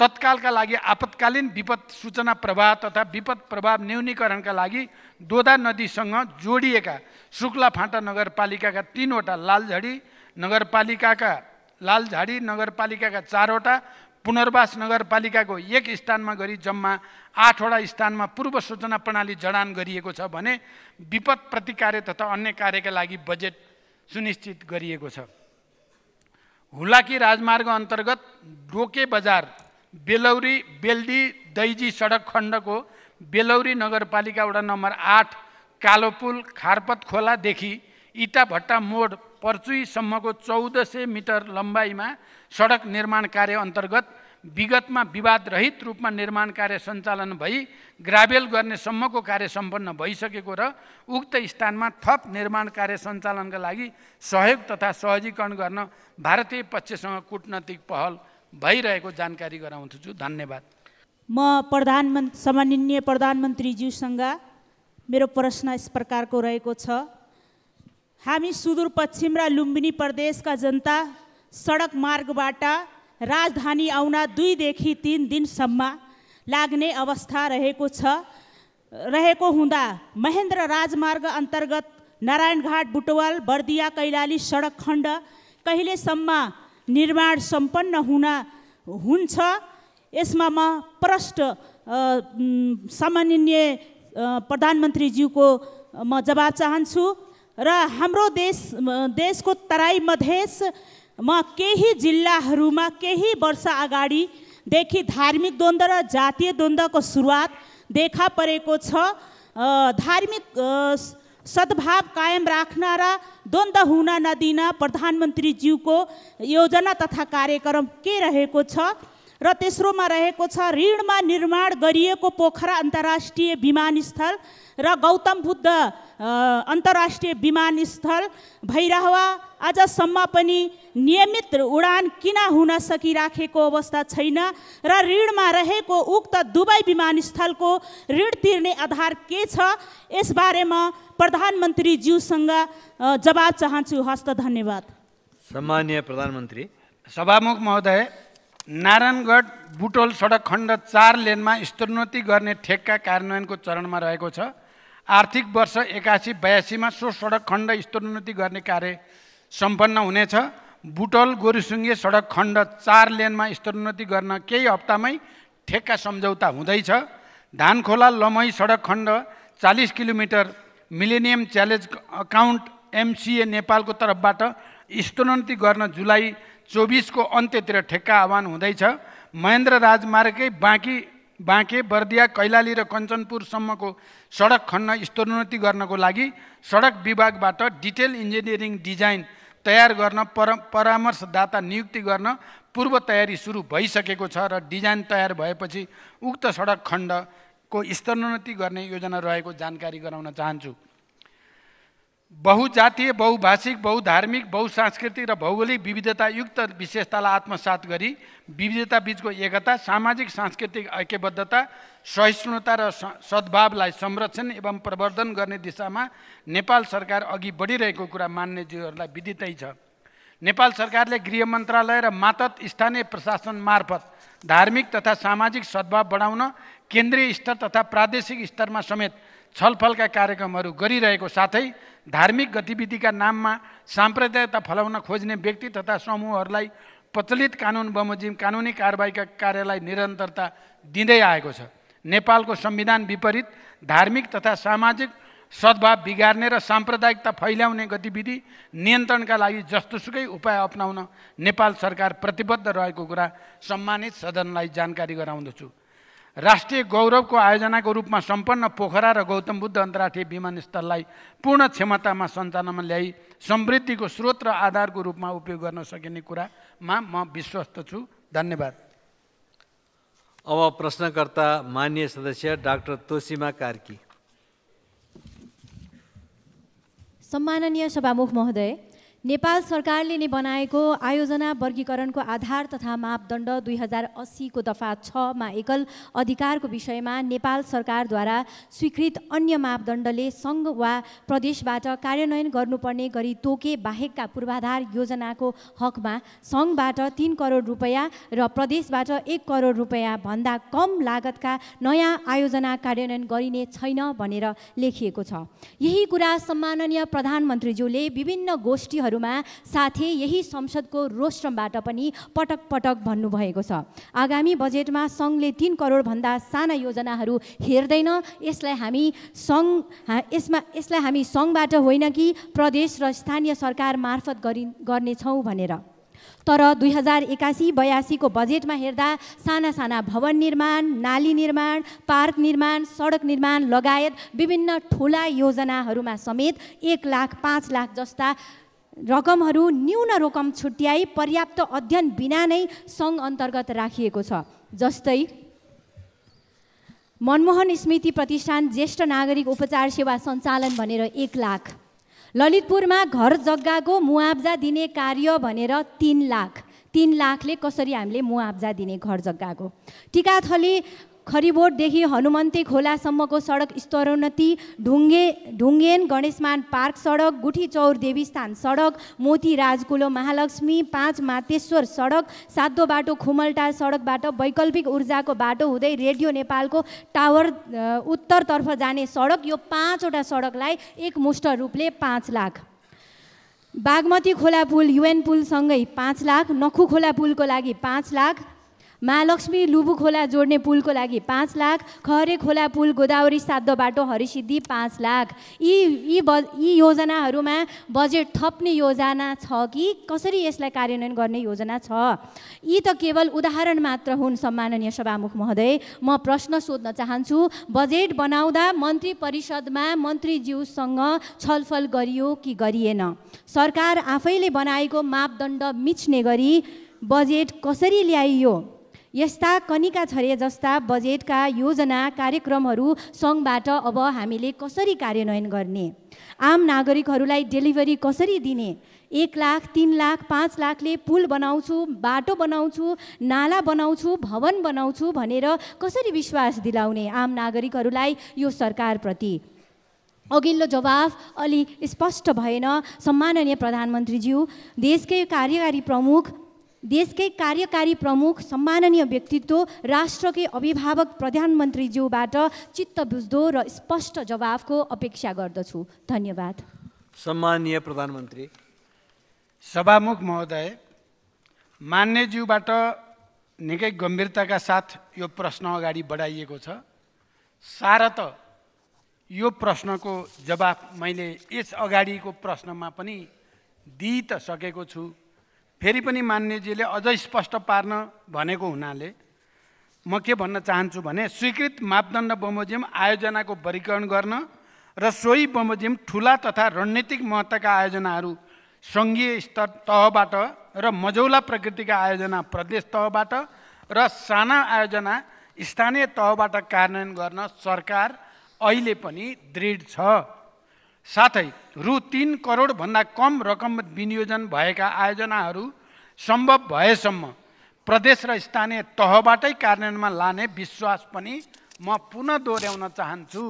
तत्कालका लागि आपतकालीन विपद सूचना प्रवाह तथा विपद प्रभाव न्यूनीकरणका लागि दोदा नदीसँग जोडिएका शुक्ला फाँटा नगरपालिकाका तिनवटा लालझडी नगरपालिकाका लालझाडी नगरपालिकाका चारवटा पुनर्वास नगरपालिकाको एक स्थानमा गरी जम्मा आठवटा स्थानमा पूर्व सूचना प्रणाली जडान गरिएको छ भने विपद प्रतिकार्य तथा अन्य कार्यका लागि बजेट सुनिश्चित गरिएको छ हुलाकी राजमार्ग अन्तर्गत डोके बजार बेलौरी बेल्डी दैजी सडक खण्डको बेलौरी नगरपालिका वडा नम्बर आठ कालोपुल खारपत खोलादेखि इटाभट्टा मोड पर्चुईसम्मको चौध सय मिटर लम्बाइमा सडक निर्माण कार्य अन्तर्गत विगतमा विवादरहित रूपमा निर्माण कार्य सञ्चालन भई ग्राभेल गर्नेसम्मको कार्य सम्पन्न भइसकेको र उक्त स्थानमा थप निर्माण कार्य सञ्चालनका लागि सहयोग तथा सहजीकरण गर्न भारतीय पक्षसँग कुटनैतिक पहल भइरहेको जानकारी गराउँछु धन्यवाद म प्रधानमन्त्री सामान्य प्रधानमन्त्रीज्यूसँग मेरो प्रश्न यस प्रकारको रहेको छ हामी सुदूरपश्चिम र लुम्बिनी प्रदेशका जनता सडक मार्गबाट राजधानी आउन दुईदेखि तिन दिनसम्म लाग्ने अवस्था रहेको छ रहेको हुँदा महेन्द्र राजमार्ग अन्तर्गत नारायणघाट बुटवाल बर्दिया कैलाली सडक खण्ड कहिलेसम्म निर्माण सम्पन्न हुन हुन्छ यसमा म प्रष्ट सामान्य प्रधानमन्त्रीज्यूको म जवाब चाहन्छु र हाम्रो देश देशको तराई मधेस म केही जिल्लाहरूमा केही वर्ष अगाडिदेखि धार्मिक द्वन्द्व र जातीय द्वन्द्वको सुरुवात देखा परेको छ धार्मिक सद्भाव कायम राख्न र द्वन्द्व हुन नदिन प्रधानमन्त्रीज्यूको योजना तथा कार्यक्रम के रहेको छ र तेस्रोमा रहेको छ ऋणमा निर्माण गरिएको पोखरा अन्तर्राष्ट्रिय विमानस्थल र गौतम बुद्ध अन्तर्राष्ट्रिय विमानस्थल भैराहवा आजसम्म पनि नियमित उडान किन हुन सकिराखेको अवस्था छैन र ऋणमा रहेको उक्त दुबई विमानस्थलको ऋण तिर्ने आधार के छ यसबारेमा प्रधानमन्त्रीज्यूसँग जवाब चाहन्छु हस्त धन्यवाद सम्मान्य प्रधानमन्त्री सभामुख महोदय नारायणगढ बुटोल सडक खण्ड चार लेनमा स्तरोन्नति गर्ने ठेक्का कार्यान्वयनको चरणमा रहेको छ आर्थिक वर्ष एकासी बयासीमा सो सडक खण्ड स्तरोन्नति गर्ने कार्य सम्पन्न हुनेछ बुटल गोरुसुङ्गे सडक खण्ड चार लेनमा स्तरोन्नति गर्न केही हप्तामै ठेक्का सम्झौता हुँदैछ धानखोला लमही सडक खण्ड चालिस kilometre millennium challenge account MCA नेपालको तर्फबाट स्तरोन्नति गर्न जुलाई चौबिसको अन्त्यतिर ठेक्का आह्वान हुँदैछ महेन्द्र राजमार्गकै बाँकी बाँके बर्दिया कैलाली र कञ्चनपुरसम्मको सडक खण्ड स्तरोन्नति गर्नको लागि सडक विभागबाट डिटेल इन्जिनियरिङ डिजाइन तयार गर्न पर परामर्शदाता नियुक्ति गर्न पूर्व तयारी सुरु भइसकेको छ र डिजाइन तयार भएपछि उक्त सडक खण्डको स्तरोन्नति गर्ने योजना रहेको जानकारी गराउन चाहन्छु बहुजातीय बहुभाषिक बहुधार्मिक बहुसांस्कृतिक र भौगोलिक विविधतायुक्त विशेषतालाई आत्मसात गरी विविधताबीचको एकता सामाजिक सांस्कृतिक ऐक्यबद्धता सहिष्णुता र सद्भावलाई संरक्षण एवं प्रवर्धन गर्ने दिशामा नेपाल सरकार अघि बढिरहेको कुरा मान्यज्यूहरूलाई विदितै छ नेपाल सरकारले गृह मन्त्रालय र मातत स्थानीय प्रशासन मार्फत धार्मिक तथा सामाजिक सद्भाव बढाउन केन्द्रीय स्तर तथा प्रादेशिक स्तरमा समेत छलफलका कार्यक्रमहरू गरिरहेको साथै धार्मिक गतिविधिका नाममा साम्प्रदायिकता फैलाउन खोज्ने व्यक्ति तथा समूहहरूलाई प्रचलित कानुन बमोजिम कानुनी कारवाहीका कार्यलाई निरन्तरता दिँदै आएको छ नेपालको संविधान विपरीत धार्मिक तथा सामाजिक सद्भाव बिगार्ने र साम्प्रदायिकता फैल्याउने गतिविधि नियन्त्रणका लागि जस्तोसुकै उपाय अप्नाउन नेपाल सरकार प्रतिबद्ध रहेको कुरा सम्मानित सदनलाई जानकारी गराउँदछु राष्ट्रिय गौरवको आयोजनाको रूपमा सम्पन्न पोखरा र गौतम बुद्ध अन्तर्राष्ट्रिय विमानस्थललाई पूर्ण क्षमतामा सञ्चालनमा ल्याई समृद्धिको स्रोत र आधारको रूपमा उपयोग गर्न सकिने कुरामा म विश्वस्त छु धन्यवाद अब प्रश्नकर्ता मान्य सदस्य डाक्टर तोसिमा कार्की सम्माननीय सभामुख महोदय नेपाल सरकारले नै बनाएको आयोजना वर्गीकरणको आधार तथा मापदण्ड दुई हजार अस्सीको दफा छमा एकल अधिकारको विषयमा नेपाल सरकारद्वारा स्वीकृत अन्य मापदण्डले सङ्घ वा प्रदेशबाट कार्यान्वयन गर्नुपर्ने गरी तोके बाहेकका पूर्वाधार योजनाको हकमा सङ्घबाट तिन करोड रुपियाँ र प्रदेशबाट एक करोड रुपियाँ भन्दा कम लागतका नयाँ आयोजना कार्यान्वयन गरिने छैन भनेर लेखिएको छ यही कुरा सम्माननीय प्रधानमन्त्रीज्यूले विभिन्न गोष्ठीहरू मा साथै यही संसदको रोस्ट्रमबाट पनि पटक पटक भन्नुभएको छ आगामी बजेटमा सङ्घले तिन करोडभन्दा साना योजनाहरू हेर्दैन यसलाई हामी सङ्घ यसमा यसलाई हामी सङ्घबाट होइन कि प्रदेश र स्थानीय सरकार मार्फत गरि गर्नेछौँ भनेर तर दुई हजार एकासी बयासीको बजेटमा हेर्दा साना साना भवन निर्माण नाली निर्माण पार्क निर्माण सडक निर्माण लगायत विभिन्न ठुला योजनाहरूमा समेत एक लाख पाँच लाख जस्ता रकमहरू न्यून रकम छुट्याई पर्याप्त अध्ययन बिना नै सङ्घ अन्तर्गत राखिएको छ जस्तै मनमोहन स्मृति प्रतिष्ठान ज्येष्ठ नागरिक उपचार सेवा सञ्चालन भनेर एक लाख ललितपुरमा घर जग्गाको मुआब्जा दिने कार्य भनेर तिन लाख तिन लाखले कसरी हामीले मुआब्जा दिने घर जग्गाको टिकाथली खरिबोटदेखि हनुमन्ते खोलासम्मको सडक स्तरोन्नति ढुङ्गे ढुङ्गेन गणेशमान पार्क सडक गुठी चौर देवीस्थान सडक मोती राजकुलो महालक्ष्मी पाँच मातेश्वर सडक सातो बाटो खुमलटार सडकबाट वैकल्पिक ऊर्जाको बाटो हुँदै रेडियो नेपालको टावर उत्तरतर्फ जाने सडक यो पाँचवटा सडकलाई एकमुष्ट रूपले पाँच लाख बागमती खोला पुल युएन पुलसँगै पाँच लाख नखु खोला पुलको लागि पाँच लाख महालक्ष्मी लुबु खोला जोड्ने पुलको लागि पाँच लाख खरे खोला पुल गोदावरी साध्य बाटो हरिसिद्धि पाँच लाख यी यी ब यी योजनाहरूमा बजेट थप्ने योजना छ कि कसरी यसलाई कार्यान्वयन गर्ने योजना छ यी त केवल उदाहरण मात्र हुन् सम्माननीय सभामुख महोदय म प्रश्न सोध्न चाहन्छु बजेट बनाउँदा मन्त्री परिषदमा मन्त्रीज्यूसँग छलफल गरियो कि गरिएन सरकार आफैले बनाएको मापदण्ड मिच्ने गरी बजेट कसरी ल्याइयो यस्ता कनिका छरे जस्ता बजेटका योजना कार्यक्रमहरू सङ्घबाट अब हामीले कसरी कार्यान्वयन गर्ने आम नागरिकहरूलाई डेलिभरी कसरी दिने एक लाख तिन लाख पाँच लाखले पुल बनाउँछु बाटो बनाउँछु नाला बनाउँछु भवन बनाउँछु भनेर कसरी विश्वास दिलाउने आम नागरिकहरूलाई यो सरकारप्रति अघिल्लो जवाफ अलि स्पष्ट भएन सम्माननीय प्रधानमन्त्रीज्यू देशकै कार्यकारी प्रमुख देशकै कार्यकारी प्रमुख सम्माननीय व्यक्तित्व राष्ट्रकै अभिभावक प्रधानमन्त्रीज्यूबाट चित्त बुझ्दो र स्पष्ट जवाफको अपेक्षा गर्दछु धन्यवाद सम्माननीय प्रधानमन्त्री सभामुख महोदय मान्यज्यूबाट निकै गम्भीरताका साथ यो प्रश्न अगाडि बढाइएको छ त यो प्रश्नको जवाफ मैले यस अगाडिको प्रश्नमा पनि दिइ त सकेको छु फेरि पनि मान्यजीले अझ स्पष्ट पार्न भनेको हुनाले म के भन्न चाहन्छु भने स्वीकृत मापदण्ड बमोजिम आयोजनाको वर्गीकरण गर्न र सोही बमोजिम ठुला तथा रणनीतिक महत्त्वका आयोजनाहरू सङ्घीय स्तर तहबाट र मजौला प्रकृतिका आयोजना प्रदेश तहबाट र साना आयोजना स्थानीय तहबाट कार्यान्वयन गर्न सरकार अहिले पनि दृढ छ साथै रु तिन करोडभन्दा कम रकम विनियोजन भएका आयोजनाहरू सम्भव भएसम्म प्रदेश र स्थानीय तहबाटै कार्यान्वयनमा लाने विश्वास पनि म पुनः दोहोऱ्याउन चाहन्छु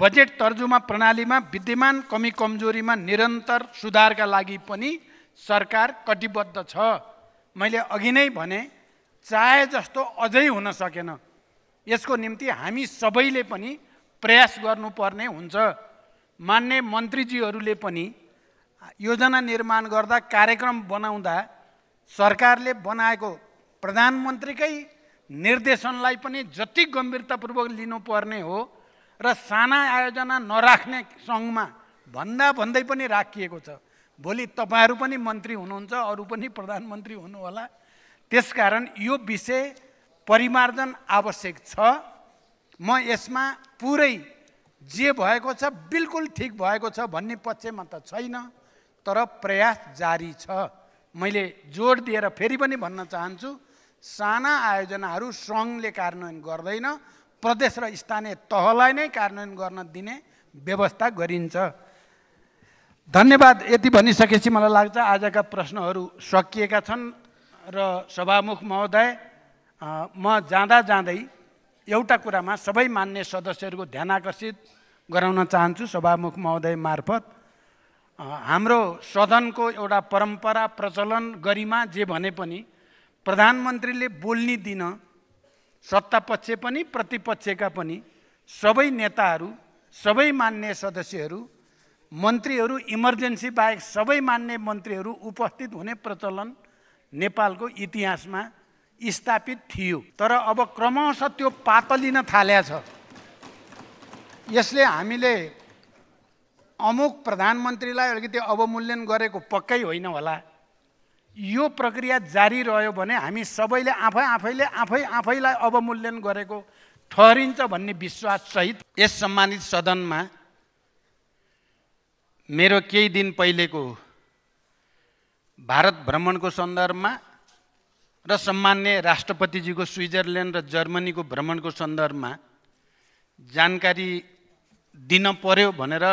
बजेट तर्जुमा प्रणालीमा विद्यमान कमी कमजोरीमा निरन्तर सुधारका लागि पनि सरकार कटिबद्ध छ मैले अघि नै भने चाहे जस्तो अझै हुन सकेन यसको निम्ति हामी सबैले पनि प्रयास गर्नुपर्ने हुन्छ मान्ने मन्त्रीजीहरूले पनि योजना निर्माण गर्दा कार्यक्रम बनाउँदा सरकारले बनाएको प्रधानमन्त्रीकै निर्देशनलाई पनि जति गम्भीरतापूर्वक लिनुपर्ने हो र साना आयोजना नराख्ने सङ्घमा भन्दा भन्दै पनि राखिएको छ भोलि तपाईँहरू पनि मन्त्री हुनुहुन्छ अरू पनि प्रधानमन्त्री हुनुहोला त्यसकारण यो विषय परिमार्जन आवश्यक छ म यसमा पुरै जे भएको छ बिल्कुल ठिक भएको छ भन्ने पक्षमा त छैन तर प्रयास जारी छ मैले जोड दिएर फेरि पनि भन्न चाहन्छु साना आयोजनाहरू सङ्घले कार्यान्वयन गर्दैन प्रदेश र स्थानीय तहलाई नै कार्यान्वयन गर्न दिने व्यवस्था गरिन्छ धन्यवाद यति भनिसकेपछि मलाई लाग्छ आजका प्रश्नहरू सकिएका छन् र सभामुख महोदय म जाँदा जाँदै एउटा कुरामा सबै मान्ने सदस्यहरूको ध्यान आकर्षित गराउन चाहन्छु सभामुख महोदय मार्फत हाम्रो सदनको एउटा परम्परा प्रचलन गरिमा जे भने पनि प्रधानमन्त्रीले बोल्ने दिन सत्तापक्ष पनि प्रतिपक्षका पनि सबै नेताहरू सबै मान्ने सदस्यहरू मन्त्रीहरू इमर्जेन्सी बाहेक सबै मान्ने मन्त्रीहरू उपस्थित हुने प्रचलन नेपालको इतिहासमा स्थापित थियो तर अब क्रमशः त्यो पातलिन छ यसले हामीले अमुक प्रधानमन्त्रीलाई अलिकति अवमूल्यन गरेको पक्कै होइन होला यो प्रक्रिया जारी रह्यो भने हामी सबैले आफै आफैले आफै आफैलाई अवमूल्यन गरेको ठहरिन्छ भन्ने विश्वाससहित यस सम्मानित सदनमा मेरो केही दिन पहिलेको भारत भ्रमणको सन्दर्भमा र सम्मान्य राष्ट्रपतिजीको स्विजरल्यान्ड र जर्मनीको भ्रमणको सन्दर्भमा जानकारी दिन पर्यो भनेर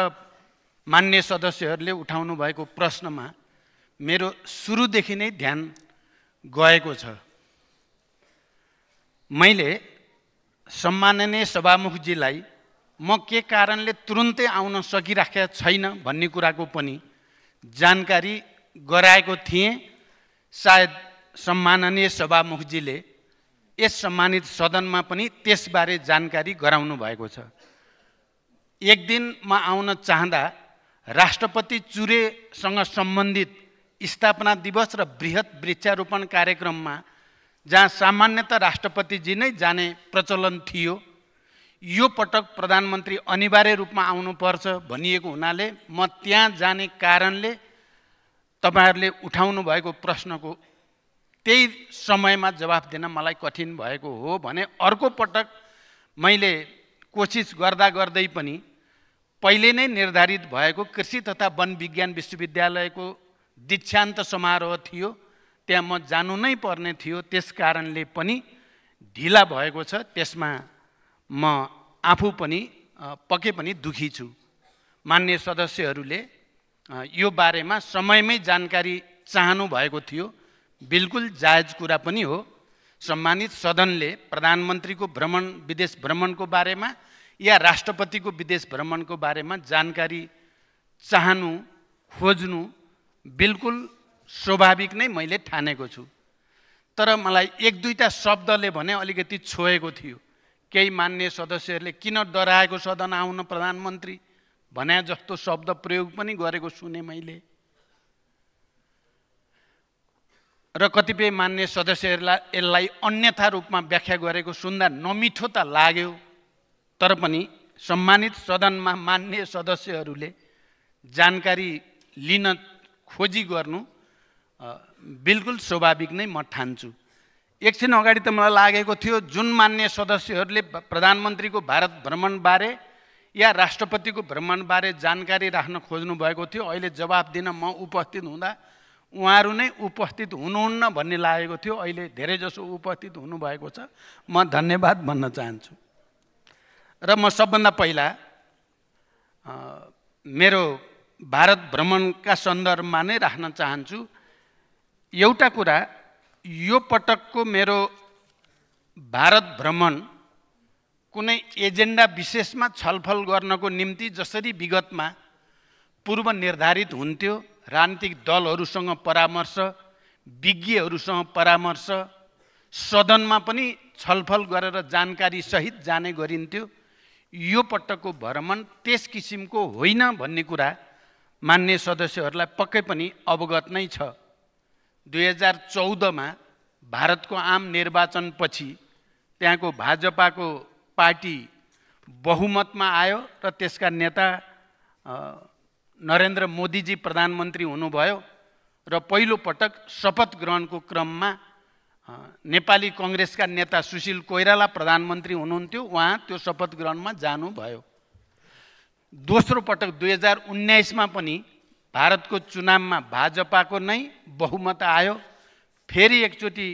मान्य सदस्यहरूले उठाउनु भएको प्रश्नमा मेरो सुरुदेखि नै ध्यान गएको छ मैले सम्माननीय सभामुखजीलाई म के कारणले तुरुन्तै आउन सकिराखेका छैन भन्ने कुराको पनि जानकारी गराएको थिएँ सायद सम्माननीय सभामुखजीले यस सम्मानित सदनमा पनि त्यसबारे जानकारी गराउनु भएको छ एक दिन म आउन चाहँदा राष्ट्रपति चुरेसँग सम्बन्धित स्थापना दिवस र वृहत वृक्षारोपण कार्यक्रममा जहाँ सामान्यत राष्ट्रपतिजी नै जाने प्रचलन थियो यो पटक प्रधानमन्त्री अनिवार्य रूपमा आउनुपर्छ भनिएको हुनाले म त्यहाँ जाने कारणले तपाईँहरूले उठाउनु भएको प्रश्नको त्यही समयमा जवाफ दिन मलाई कठिन भएको हो भने अर्को पटक मैले कोसिस गर्दा गर्दै पनि पहिले नै निर्धारित भएको कृषि तथा वन विज्ञान विश्वविद्यालयको दीक्षान्त समारोह थियो त्यहाँ म जानु नै पर्ने थियो त्यस कारणले पनि ढिला भएको छ त्यसमा म आफू पनि पक्कै पनि दुखी छु मान्य सदस्यहरूले यो बारेमा समयमै जानकारी चाहनु भएको थियो बिल्कुल जायज कुरा पनि हो सम्मानित सदनले प्रधानमन्त्रीको भ्रमण विदेश भ्रमणको बारेमा या राष्ट्रपतिको विदेश भ्रमणको बारेमा जानकारी चाहनु खोज्नु बिल्कुल स्वाभाविक नै मैले ठानेको छु तर मलाई एक दुईवटा शब्दले भने अलिकति छोएको थियो केही मान्य सदस्यहरूले किन डराएको सदन आउन प्रधानमन्त्री भने जस्तो शब्द प्रयोग पनि गरेको सुने मैले र कतिपय मान्य सदस्यहरूलाई यसलाई अन्यथा रूपमा व्याख्या गरेको सुन्दा नमिठो त लाग्यो तर पनि सम्मानित सदनमा मान्य सदस्यहरूले जानकारी लिन खोजी गर्नु बिल्कुल स्वाभाविक नै म ठान्छु एकछिन अगाडि त मलाई लागेको थियो जुन मान्य सदस्यहरूले प्रधानमन्त्रीको भारत भ्रमणबारे या राष्ट्रपतिको भ्रमणबारे जानकारी राख्न खोज्नु भएको थियो अहिले जवाब दिन म उपस्थित हुँदा उहाँहरू नै उपस्थित हुनुहुन्न भन्ने लागेको थियो अहिले धेरैजसो उपस्थित हुनुभएको छ म धन्यवाद भन्न चाहन्छु र म सबभन्दा पहिला मेरो भारत भ्रमणका सन्दर्भमा नै राख्न चाहन्छु एउटा कुरा यो पटकको मेरो भारत भ्रमण कुनै एजेन्डा विशेषमा छलफल गर्नको निम्ति जसरी विगतमा पूर्व निर्धारित हुन्थ्यो राजनीतिक दलहरूसँग परामर्श विज्ञहरूसँग परामर्श सदनमा पनि छलफल गरेर जानकारी सहित जाने गरिन्थ्यो यो पटकको भ्रमण त्यस किसिमको होइन भन्ने कुरा मान्य सदस्यहरूलाई पक्कै पनि अवगत नै छ दुई हजार चौधमा भारतको आम निर्वाचनपछि त्यहाँको भाजपाको पार्टी बहुमतमा आयो र त्यसका नेता नरेन्द्र मोदीजी प्रधानमन्त्री हुनुभयो र पहिलोपटक शपथ ग्रहणको क्रममा नेपाली कङ्ग्रेसका नेता सुशील कोइराला प्रधानमन्त्री हुनुहुन्थ्यो उहाँ त्यो शपथ ग्रहणमा जानुभयो दोस्रो पटक दुई हजार उन्नाइसमा पनि भारतको चुनावमा भाजपाको नै बहुमत आयो फेरि एकचोटि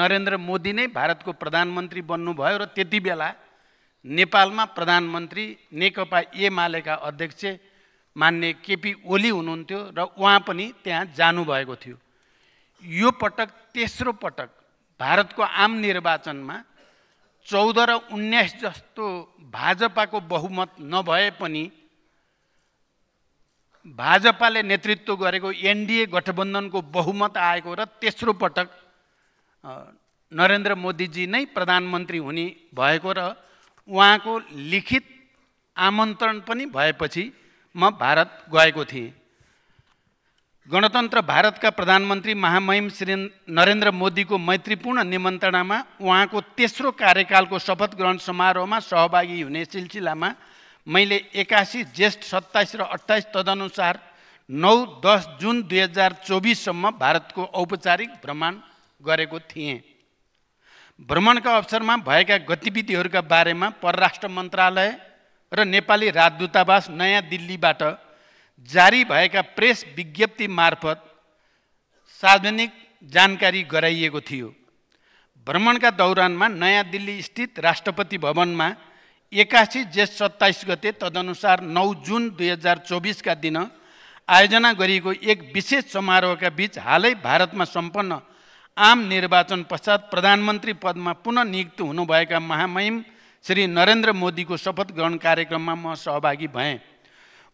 नरेन्द्र मोदी नै भारतको प्रधानमन्त्री बन्नुभयो र त्यति बेला नेपालमा प्रधानमन्त्री नेकपा एमालेका अध्यक्ष मान्ने केपी ओली हुनुहुन्थ्यो र उहाँ पनि त्यहाँ जानुभएको थियो यो पटक तेस्रो पटक भारतको आम निर्वाचनमा चौध र उन्नाइस जस्तो भाजपाको बहुमत नभए पनि भाजपाले नेतृत्व गरेको एनडिए गठबन्धनको बहुमत आएको र तेस्रो पटक नरेन्द्र मोदीजी नै प्रधानमन्त्री हुने भएको र उहाँको लिखित आमन्त्रण पनि भएपछि म भारत गएको थिएँ गणतन्त्र भारतका प्रधानमन्त्री महामहिम श्री नरेन्द्र मोदीको मैत्रीपूर्ण निमन्त्रणामा उहाँको तेस्रो कार्यकालको शपथ ग्रहण समारोहमा सहभागी हुने सिलसिलामा मैले एकासी ज्येष्ठ सत्ताइस र अठाइस तदनुसार नौ दस जुन दुई हजार चौबिससम्म भारतको औपचारिक भ्रमण गरेको थिएँ भ्रमणका अवसरमा भएका गतिविधिहरूका बारेमा परराष्ट्र मन्त्रालय र नेपाली राजदूतावास नयाँ दिल्लीबाट जारी भएका प्रेस विज्ञप्ति मार्फत सार्वजनिक जानकारी गराइएको थियो भ्रमणका दौरानमा नयाँ दिल्ली स्थित राष्ट्रपति भवनमा एक्कासी जेठ सत्ताइस गते तदनुसार नौ जुन दुई हजार चौबिसका दिन आयोजना गरिएको एक विशेष समारोहका बिच हालै भारतमा सम्पन्न आम निर्वाचन पश्चात प्रधानमन्त्री पदमा पुनः नियुक्त हुनुभएका महामहिम श्री नरेन्द्र मोदीको शपथ ग्रहण कार्यक्रममा म सहभागी भएँ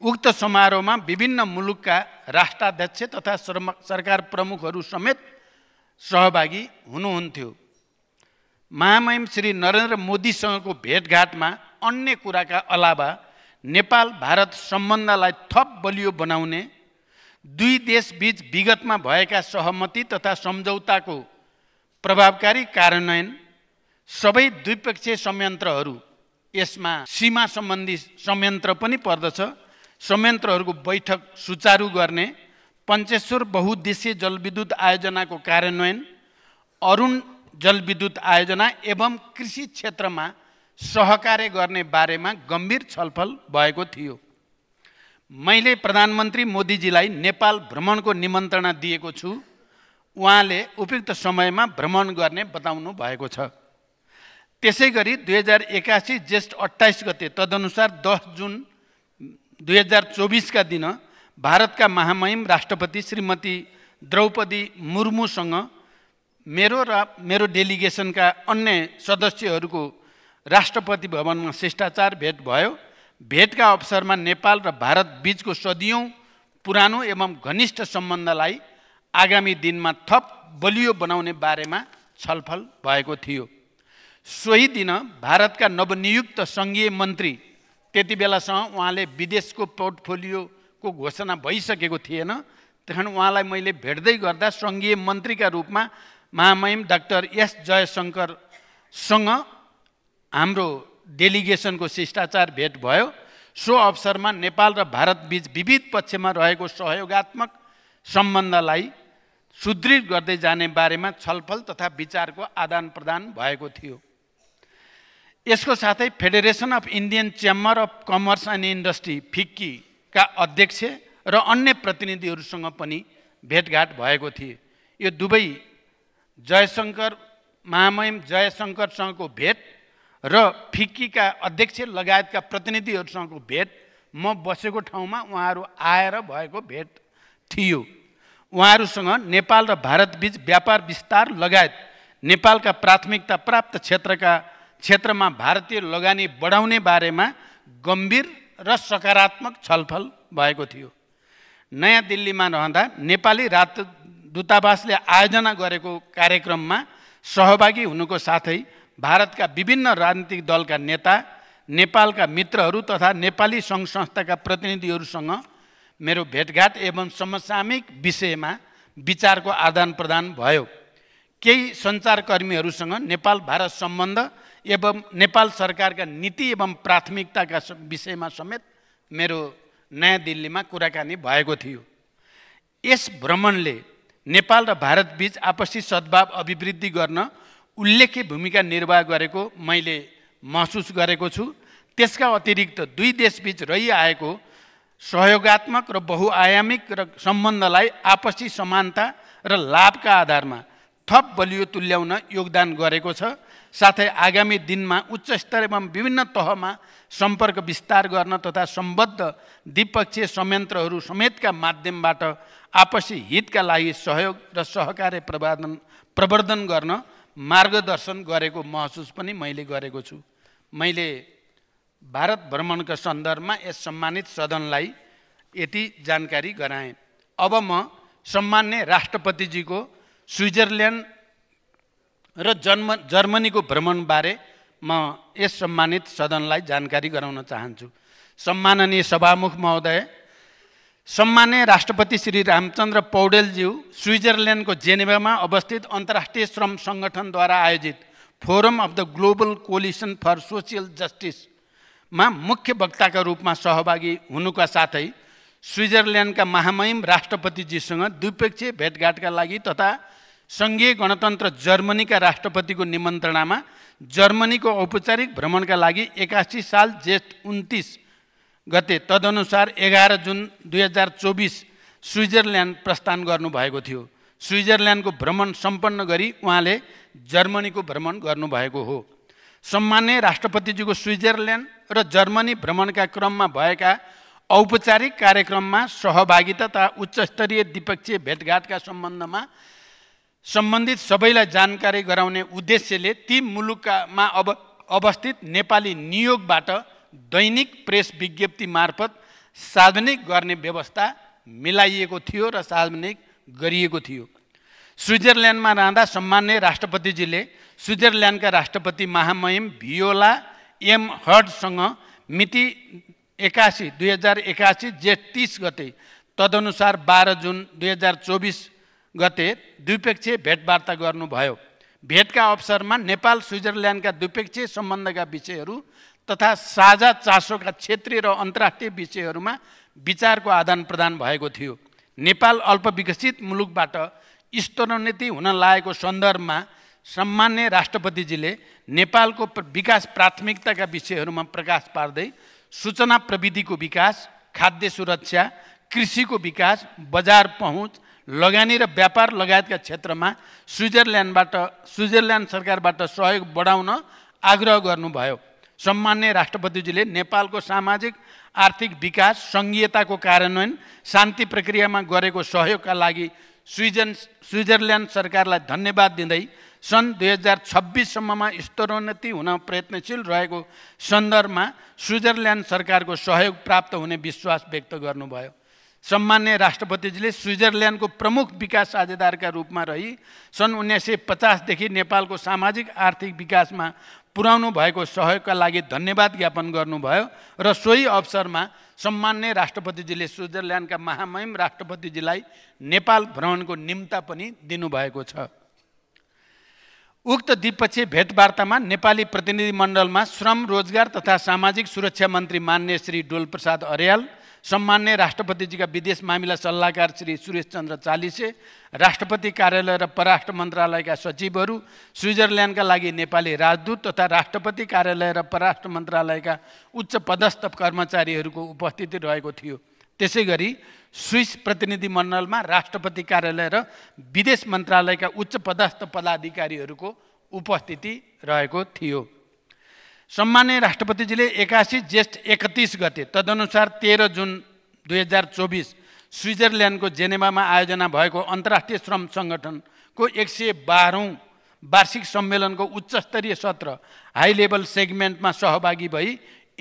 उक्त समारोहमा विभिन्न मुलुकका राष्ट्राध्यक्ष तथा सरकार प्रमुखहरू समेत सहभागी हुनुहुन्थ्यो महामहिम श्री नरेन्द्र मोदीसँगको भेटघाटमा अन्य कुराका अलावा नेपाल भारत सम्बन्धलाई थप बलियो बनाउने दुई देशबीच विगतमा भएका सहमति तथा सम्झौताको प्रभावकारी कार्यान्वयन सबै द्विपक्षीय संयन्त्रहरू यसमा सीमा सम्बन्धी संयन्त्र पनि पर्दछ संयन्त्रहरूको बैठक सुचारु गर्ने पञ्चेश्वर बहुद्देशीय जलविद्युत आयोजनाको कार्यान्वयन अरुण जलविद्युत आयोजना एवं कृषि क्षेत्रमा सहकार्य गर्ने बारेमा गम्भीर छलफल भएको थियो मैले प्रधानमन्त्री मोदीजीलाई नेपाल भ्रमणको निमन्त्रणा दिएको छु उहाँले उपयुक्त समयमा भ्रमण गर्ने बताउनु भएको छ त्यसै गरी दुई हजार एकासी ज्येष्ठ अट्ठाइस गते तदनुसार दस जुन दुई हजार चौबिसका दिन भारतका महामहिम राष्ट्रपति श्रीमती द्रौपदी मुर्मुसँग मेरो र मेरो डेलिगेसनका अन्य सदस्यहरूको राष्ट्रपति भवनमा शिष्टाचार भेट भयो भेटका अवसरमा नेपाल र भारत बिचको सदियौँ पुरानो एवं घनिष्ठ सम्बन्धलाई आगामी दिनमा थप बलियो बनाउने बारेमा छलफल भएको थियो सोही दिन भारतका नवनियुक्त सङ्घीय मन्त्री त्यति बेलासम्म उहाँले विदेशको पोर्टफोलियोको घोषणा भइसकेको थिएन त्यहाँ उहाँलाई मैले भेट्दै गर्दा सङ्घीय मन्त्रीका रूपमा महामहिम डाक्टर एस जयशङ्करसँग हाम्रो डेलिगेसनको शिष्टाचार भेट भयो सो अवसरमा नेपाल र भारतबीच विविध पक्षमा रहेको सहयोगात्मक सम्बन्धलाई सुदृढ गर्दै जाने बारेमा छलफल तथा विचारको आदान प्रदान भएको थियो यसको साथै federation of Indian chamber of commerce and industry फिक्कीका अध्यक्ष र अन्य प्रतिनिधिहरूसँग पनि भेटघाट भएको थिए यो दुवै जयशङ्कर महामहिम जयशङ्करसँगको भेट र फिक्कीका अध्यक्ष लगायतका प्रतिनिधिहरूसँगको भेट म बसेको ठाउँमा उहाँहरू आएर भएको भेट थियो उहाँहरूसँग नेपाल र भारतबीच व्यापार विस्तार लगायत नेपालका प्राथमिकता प्राप्त क्षेत्रका क्षेत्रमा भारतीय लगानी बढाउने बारेमा गम्भीर र सकारात्मक छलफल भएको थियो नयाँ दिल्लीमा रहँदा नेपाली दूतावासले आयोजना गरेको कार्यक्रममा सहभागी हुनुको साथै भारतका विभिन्न राजनीतिक दलका नेता नेपालका मित्रहरू तथा नेपाली सङ्घ संस्थाका प्रतिनिधिहरूसँग मेरो भेटघाट एवं समसामयिक विषयमा विचारको आदान प्रदान भयो केही सञ्चारकर्मीहरूसँग नेपाल भारत सम्बन्ध एवं नेपाल सरकारका नीति एवं प्राथमिकताका विषयमा समेत मेरो नयाँ दिल्लीमा कुराकानी भएको थियो यस भ्रमणले नेपाल र भारतबीच आपसी सद्भाव अभिवृद्धि गर्न उल्लेख्य भूमिका निर्वाह गरेको मैले महसुस गरेको छु त्यसका अतिरिक्त दुई देशबीच रहिआएको सहयोगात्मक र बहुआयामिक र सम्बन्धलाई आपसी समानता र लाभका आधारमा थप बलियो तुल्याउन योगदान गरेको छ साथै आगामी दिनमा उच्च स्तर एवं विभिन्न तहमा सम्पर्क विस्तार गर्न तथा सम्बद्ध द्विपक्षीय संयन्त्रहरू समेतका माध्यमबाट आपसी हितका लागि सहयोग र सहकार्य प्रवर्धन प्रवर्धन गर्न मार्गदर्शन गरेको महसुस पनि मैले गरेको छु मैले भारत भ्रमणका सन्दर्भमा यस सम्मानित सदनलाई यति जानकारी गराएँ अब म सम्मान्य राष्ट्रपतिजीको स्विजरल्यान्ड र जर्म जर्मनीको भ्रमणबारे म यस सम्मानित सदनलाई जानकारी गराउन चाहन्छु सम्माननीय सभामुख महोदय सम्मान्य राष्ट्रपति श्री रामचन्द्र पौडेलज्यू स्विजरल्यान्डको जेनेभामा अवस्थित अन्तर्राष्ट्रिय श्रम सङ्गठनद्वारा आयोजित forum of the global coalition for social जस्टिसमा मुख्य वक्ताका रूपमा सहभागी हुनुका साथै स्विजरल्यान्डका महामहिम राष्ट्रपतिजीसँग द्विपक्षीय भेटघाटका लागि तथा सङ्घीय गणतन्त्र जर्मनीका राष्ट्रपतिको निमन्त्रणामा जर्मनीको औपचारिक भ्रमणका लागि एकासी साल जेठ उन्तिस गते तदनुसार एघार जुन दुई हजार चौबिस स्विजरल्यान्ड प्रस्थान गर्नुभएको थियो स्विजरल्यान्डको भ्रमण सम्पन्न गरी उहाँले जर्मनीको भ्रमण गर्नुभएको हो सम्मान्य राष्ट्रपतिजीको स्विजरल्यान्ड र जर्मनी भ्रमणका क्रममा भएका औपचारिक कार्यक्रममा सहभागिता तथा उच्चस्तरीय द्विपक्षीय भेटघाटका सम्बन्धमा सम्बन्धित सबैलाई जानकारी गराउने उद्देश्यले ती मुलुकमा अब अवस्थित नेपाली नियोगबाट दैनिक प्रेस विज्ञप्ति मार्फत सार्वजनिक गर्ने व्यवस्था मिलाइएको थियो र सार्वजनिक गरिएको थियो स्विजरल्यान्डमा रहँदा सम्मान्य राष्ट्रपतिजीले स्विजरल्यान्डका राष्ट्रपति महामहिम भियोला एम हर्डसँग मिति एकासी दुई हजार एकासी जेठ तिस गते तदनुसार बाह्र जुन दुई हजार चौबिस गते द्विपक्षीय भेटवार्ता गर्नुभयो भेटका अवसरमा नेपाल स्विजरल्यान्डका द्विपक्षीय सम्बन्धका विषयहरू तथा साझा चासोका क्षेत्रीय र अन्तर्राष्ट्रिय विषयहरूमा विचारको आदान प्रदान भएको थियो नेपाल अल्पविकसित मुलुकबाट स्तरोन्नति हुन लागेको सन्दर्भमा सम्मान्य राष्ट्रपतिजीले नेपालको विकास प्राथमिकताका विषयहरूमा प्रकाश पार्दै सूचना प्रविधिको विकास खाद्य सुरक्षा कृषिको विकास बजार पहुँच लगानी र व्यापार लगायतका क्षेत्रमा स्विजरल्यान्डबाट स्विजरल्यान्ड सरकारबाट सहयोग बढाउन आग्रह गर्नुभयो सम्मान्य राष्ट्रपतिजीले नेपालको सामाजिक आर्थिक विकास सङ्घीयताको कार्यान्वयन शान्ति प्रक्रियामा गरेको सहयोगका लागि स्विजन स्विजरल्यान्ड सरकारलाई धन्यवाद दिँदै सन् दुई हजार छब्बिससम्ममा स्तरोन्नति हुन प्रयत्नशील रहेको सन्दर्भमा स्विजरल्यान्ड सरकारको सहयोग प्राप्त हुने विश्वास व्यक्त गर्नुभयो सम्मान्य राष्ट्रपतिजीले स्विजरल्यान्डको प्रमुख विकास साझेदारका रूपमा रही सन् उन्नाइस सय पचासदेखि नेपालको सामाजिक आर्थिक विकासमा पुर्याउनु भएको सहयोगका लागि धन्यवाद ज्ञापन गर्नुभयो र सोही अवसरमा सम्मान्य राष्ट्रपतिजीले स्विजरल्यान्डका महामहिम राष्ट्रपतिजीलाई नेपाल भ्रमणको निम्ता पनि दिनुभएको छ उक्त द्विपक्षीय भेटवार्तामा नेपाली प्रतिनिधिमण्डलमा श्रम रोजगार तथा सामाजिक सुरक्षा मन्त्री मान्य श्री डोलप्रसाद अर्याल सम्मान्य राष्ट्रपतिजीका विदेश मामिला सल्लाहकार श्री सुरेश चन्द्र चालिसे राष्ट्रपति कार्यालय र परराष्ट्र मन्त्रालयका सचिवहरू स्विजरल्यान्डका लागि नेपाली राजदूत तथा राष्ट्रपति कार्यालय र परराष्ट्र मन्त्रालयका उच्च पदस्थ कर्मचारीहरूको उपस्थिति रहेको थियो त्यसै गरी स्विस प्रतिनिधिमण्डलमा राष्ट्रपति कार्यालय र विदेश मन्त्रालयका उच्च पदस्थ पदाधिकारीहरूको उपस्थिति रहेको थियो सम्मान्य राष्ट्रपतिजीले एकासी ज्येष्ठ एकतिस गते तदनुसार तेह्र जुन दुई हजार चौबिस स्विजरल्यान्डको जेनेभामा आयोजना भएको अन्तर्राष्ट्रिय श्रम सङ्गठनको एक सय बाह्रौँ वार्षिक सम्मेलनको उच्चस्तरीय सत्र हाई लेभल सेगमेन्टमा सहभागी भई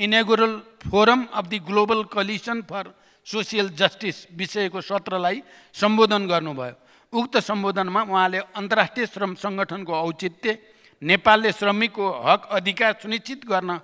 inaugural forum of the global coalition for social justice विषयको सत्रलाई सम्बोधन गर्नुभयो उक्त सम्बोधनमा उहाँले अन्तर्राष्ट्रिय श्रम सङ्गठनको औचित्य नेपालले श्रमिकको हक अधिकार सुनिश्चित गर्न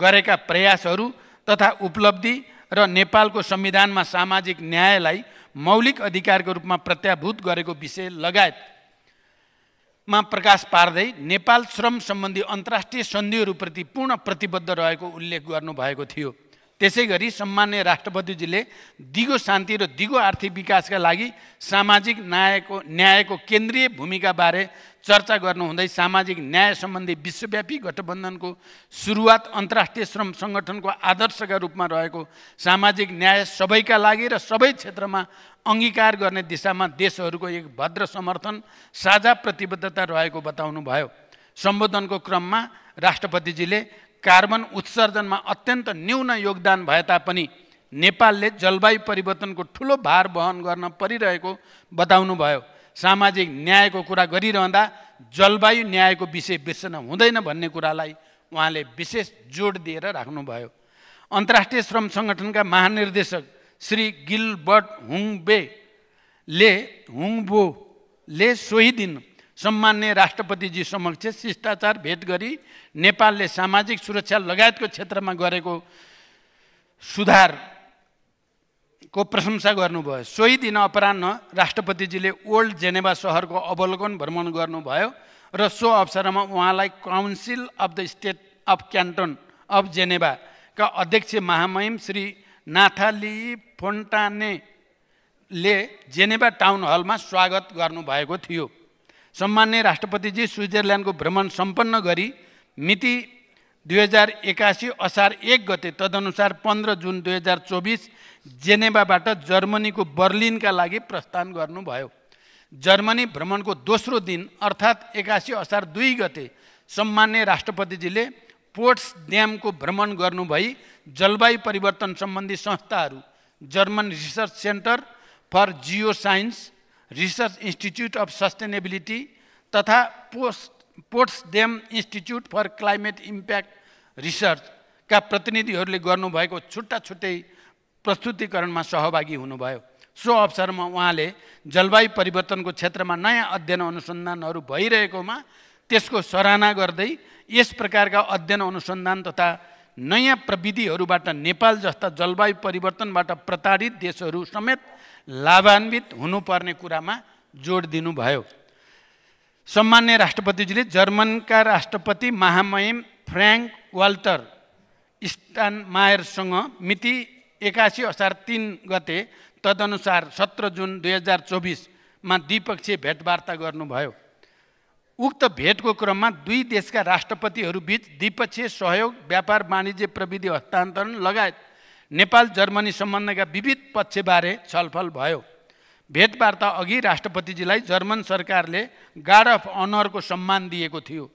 गरेका प्रयासहरू तथा उपलब्धि र नेपालको संविधानमा सामाजिक न्यायलाई मौलिक अधिकारको रूपमा प्रत्याभूत गरेको विषय लगायतमा प्रकाश पार्दै नेपाल श्रम सम्बन्धी अन्तर्राष्ट्रिय सन्धिहरूप्रति पूर्ण प्रतिबद्ध रहेको उल्लेख गर्नुभएको थियो त्यसै गरी सम्मान्य राष्ट्रपतिजीले दिगो शान्ति र दिगो आर्थिक विकासका लागि सामाजिक न्यायको न्यायको केन्द्रीय भूमिकाबारे चर्चा गर्नुहुँदै सामाजिक न्याय सम्बन्धी विश्वव्यापी गठबन्धनको सुरुवात अन्तर्राष्ट्रिय श्रम सङ्गठनको आदर्शका रूपमा रहेको सामाजिक न्याय सबैका लागि र सबै क्षेत्रमा अङ्गीकार गर्ने दिशामा देशहरूको एक भद्र समर्थन साझा प्रतिबद्धता रहेको बताउनुभयो सम्बोधनको क्रममा राष्ट्रपतिजीले कार्बन उत्सर्जनमा अत्यन्त न्यून योगदान भए तापनि नेपालले जलवायु परिवर्तनको ठुलो भार वहन गर्न परिरहेको बताउनुभयो सामाजिक न्यायको कुरा गरिरहँदा जलवायु न्यायको विषय बिर्सन हुँदैन भन्ने कुरालाई उहाँले विशेष जोड दिएर राख्नुभयो अन्तर्राष्ट्रिय श्रम सङ्गठनका महानिर्देशक श्री गिलबर्ट हुङबेले हुङबोले सोही दिन सम्मान्य राष्ट्रपतिजी समक्ष शिष्टाचार भेट गरी नेपालले सामाजिक सुरक्षा लगायतको क्षेत्रमा गरेको सुधारको प्रशंसा गर्नुभयो सोही दिन अपरान्न राष्ट्रपतिजीले ओल्ड जेनेवा सहरको अवलोकन भ्रमण गर्नुभयो र सो अवसरमा उहाँलाई council of the state of canton of जेनेवाका अध्यक्ष महामहिम Shri Nathalie Fontanelle Geneva town हलमा स्वागत गर्नुभएको थियो सम्मान्य राष्ट्रपतिजी स्विजरल्यान्डको भ्रमण सम्पन्न गरी मिति दुई हजार एकासी असार एक गते तदनुसार पन्ध्र जुन दुई हजार चौबिस जेनेवाबाट जर्मनीको बर्लिनका लागि प्रस्थान गर्नुभयो जर्मनी भ्रमणको दोस्रो दिन अर्थात् एकासी असार दुई गते सम्मान्य राष्ट्रपतिजीले पोर्ट्स ड्यामको भ्रमण गर्नुभई जलवायु परिवर्तन सम्बन्धी संस्थाहरू German research centre for geoscience research institute of sustainability तथा post Potsdam institute for climate impact रिसर्चका प्रतिनिधिहरूले गर्नुभएको छुट्टा छुट्टै प्रस्तुतिकरणमा सहभागी हुनुभयो सो अवसरमा उहाँले जलवायु परिवर्तनको क्षेत्रमा नयाँ अध्ययन अनुसन्धानहरू भइरहेकोमा त्यसको सराहना गर्दै यस प्रकारका अध्ययन अनुसन्धान तथा नयाँ प्रविधिहरूबाट नेपाल जस्ता जलवायु परिवर्तनबाट प्रताडित देशहरू समेत लाभान्वित हुनुपर्ने कुरामा जोड दिनुभयो सम्मान्य राष्ट्रपतिजीले जर्मनका राष्ट्रपति महामहिम फ्रेङ्क वाल्टर स्टानमायरसँग मिति एकासी असार तिन गते तदनुसार सत्र जुन दुई हजार चौबिसमा द्विपक्षीय भेटवार्ता गर्नुभयो उक्त भेटको क्रममा दुई देशका राष्ट्रपतिहरूबीच द्विपक्षीय सहयोग व्यापार वाणिज्य प्रविधि हस्तान्तरण लगायत नेपाल जर्मनी सम्बन्धका विविध पक्षबारे छलफल भयो भेटवार्ता अघि राष्ट्रपतिजीलाई जर्मन सरकारले गार्ड अफ अनरको सम्मान दिएको थियो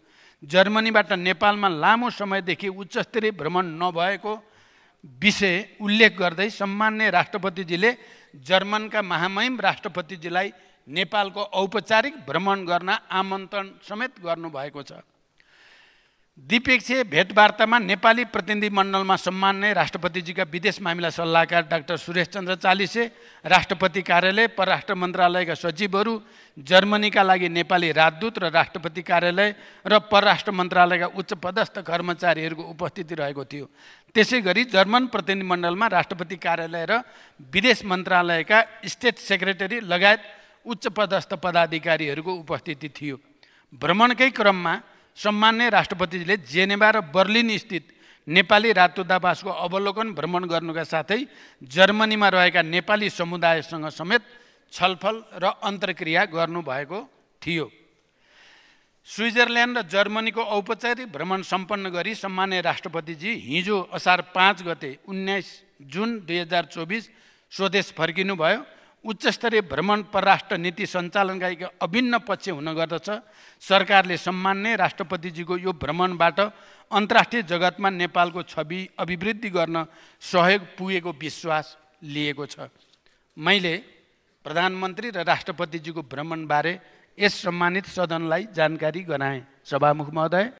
जर्मनीबाट नेपालमा लामो समयदेखि उच्चस्तरीय भ्रमण नभएको विषय उल्लेख गर्दै सम्मान्य राष्ट्रपतिजीले जर्मनका महामहिम राष्ट्रपतिजीलाई नेपालको औपचारिक भ्रमण गर्न आमन्त्रण समेत गर्नुभएको छ द्विपक्षीय भेटवार्तामा नेपाली प्रतिनिधिमण्डलमा सम्मान्य राष्ट्रपतिजीका विदेश मामिला सल्लाहकार डाक्टर सुरेश चन्द्र चालिसे राष्ट्रपति कार्यालय परराष्ट्र मन्त्रालयका सचिवहरू जर्मनीका लागि नेपाली राजदूत र राष्ट्रपति कार्यालय र परराष्ट्र मन्त्रालयका उच्च पदस्थ कर्मचारीहरूको उपस्थिति रहेको थियो त्यसै गरी जर्मन प्रतिनिधिमण्डलमा राष्ट्रपति कार्यालय र विदेश मन्त्रालयका स्टेट सेक्रेटरी लगायत उच्च पदस्थ पदाधिकारीहरूको उपस्थिति थियो भ्रमणकै क्रममा सम्मान्य राष्ट्रपतिजीले जेनेवा र बर्लिन स्थित नेपाली रातुदावासको अवलोकन भ्रमण गर्नुका साथै जर्मनीमा रहेका नेपाली समुदायसँग समेत छलफल र अन्तर्क्रिया गर्नुभएको थियो स्विजरल्यान्ड र जर्मनीको औपचारिक भ्रमण सम्पन्न गरी सम्मान्य राष्ट्रपतिजी हिजो असार पाँच गते उन्नाइस जुन दुई हजार चौबिस स्वदेश फर्किनुभयो उच्चस्तरीय भ्रमण परराष्ट्र नीति सञ्चालनका एक अभिन्न पक्ष हुन गर्दछ सरकारले सम्मान्य राष्ट्रपतिजीको यो भ्रमणबाट अन्तर्राष्ट्रिय जगतमा नेपालको छवि अभिवृद्धि गर्न सहयोग पुगेको विश्वास लिएको छ मैले प्रधानमन्त्री र राष्ट्रपतिजीको भ्रमणबारे यस सम्मानित सदनलाई जानकारी गराएँ सभामुख महोदय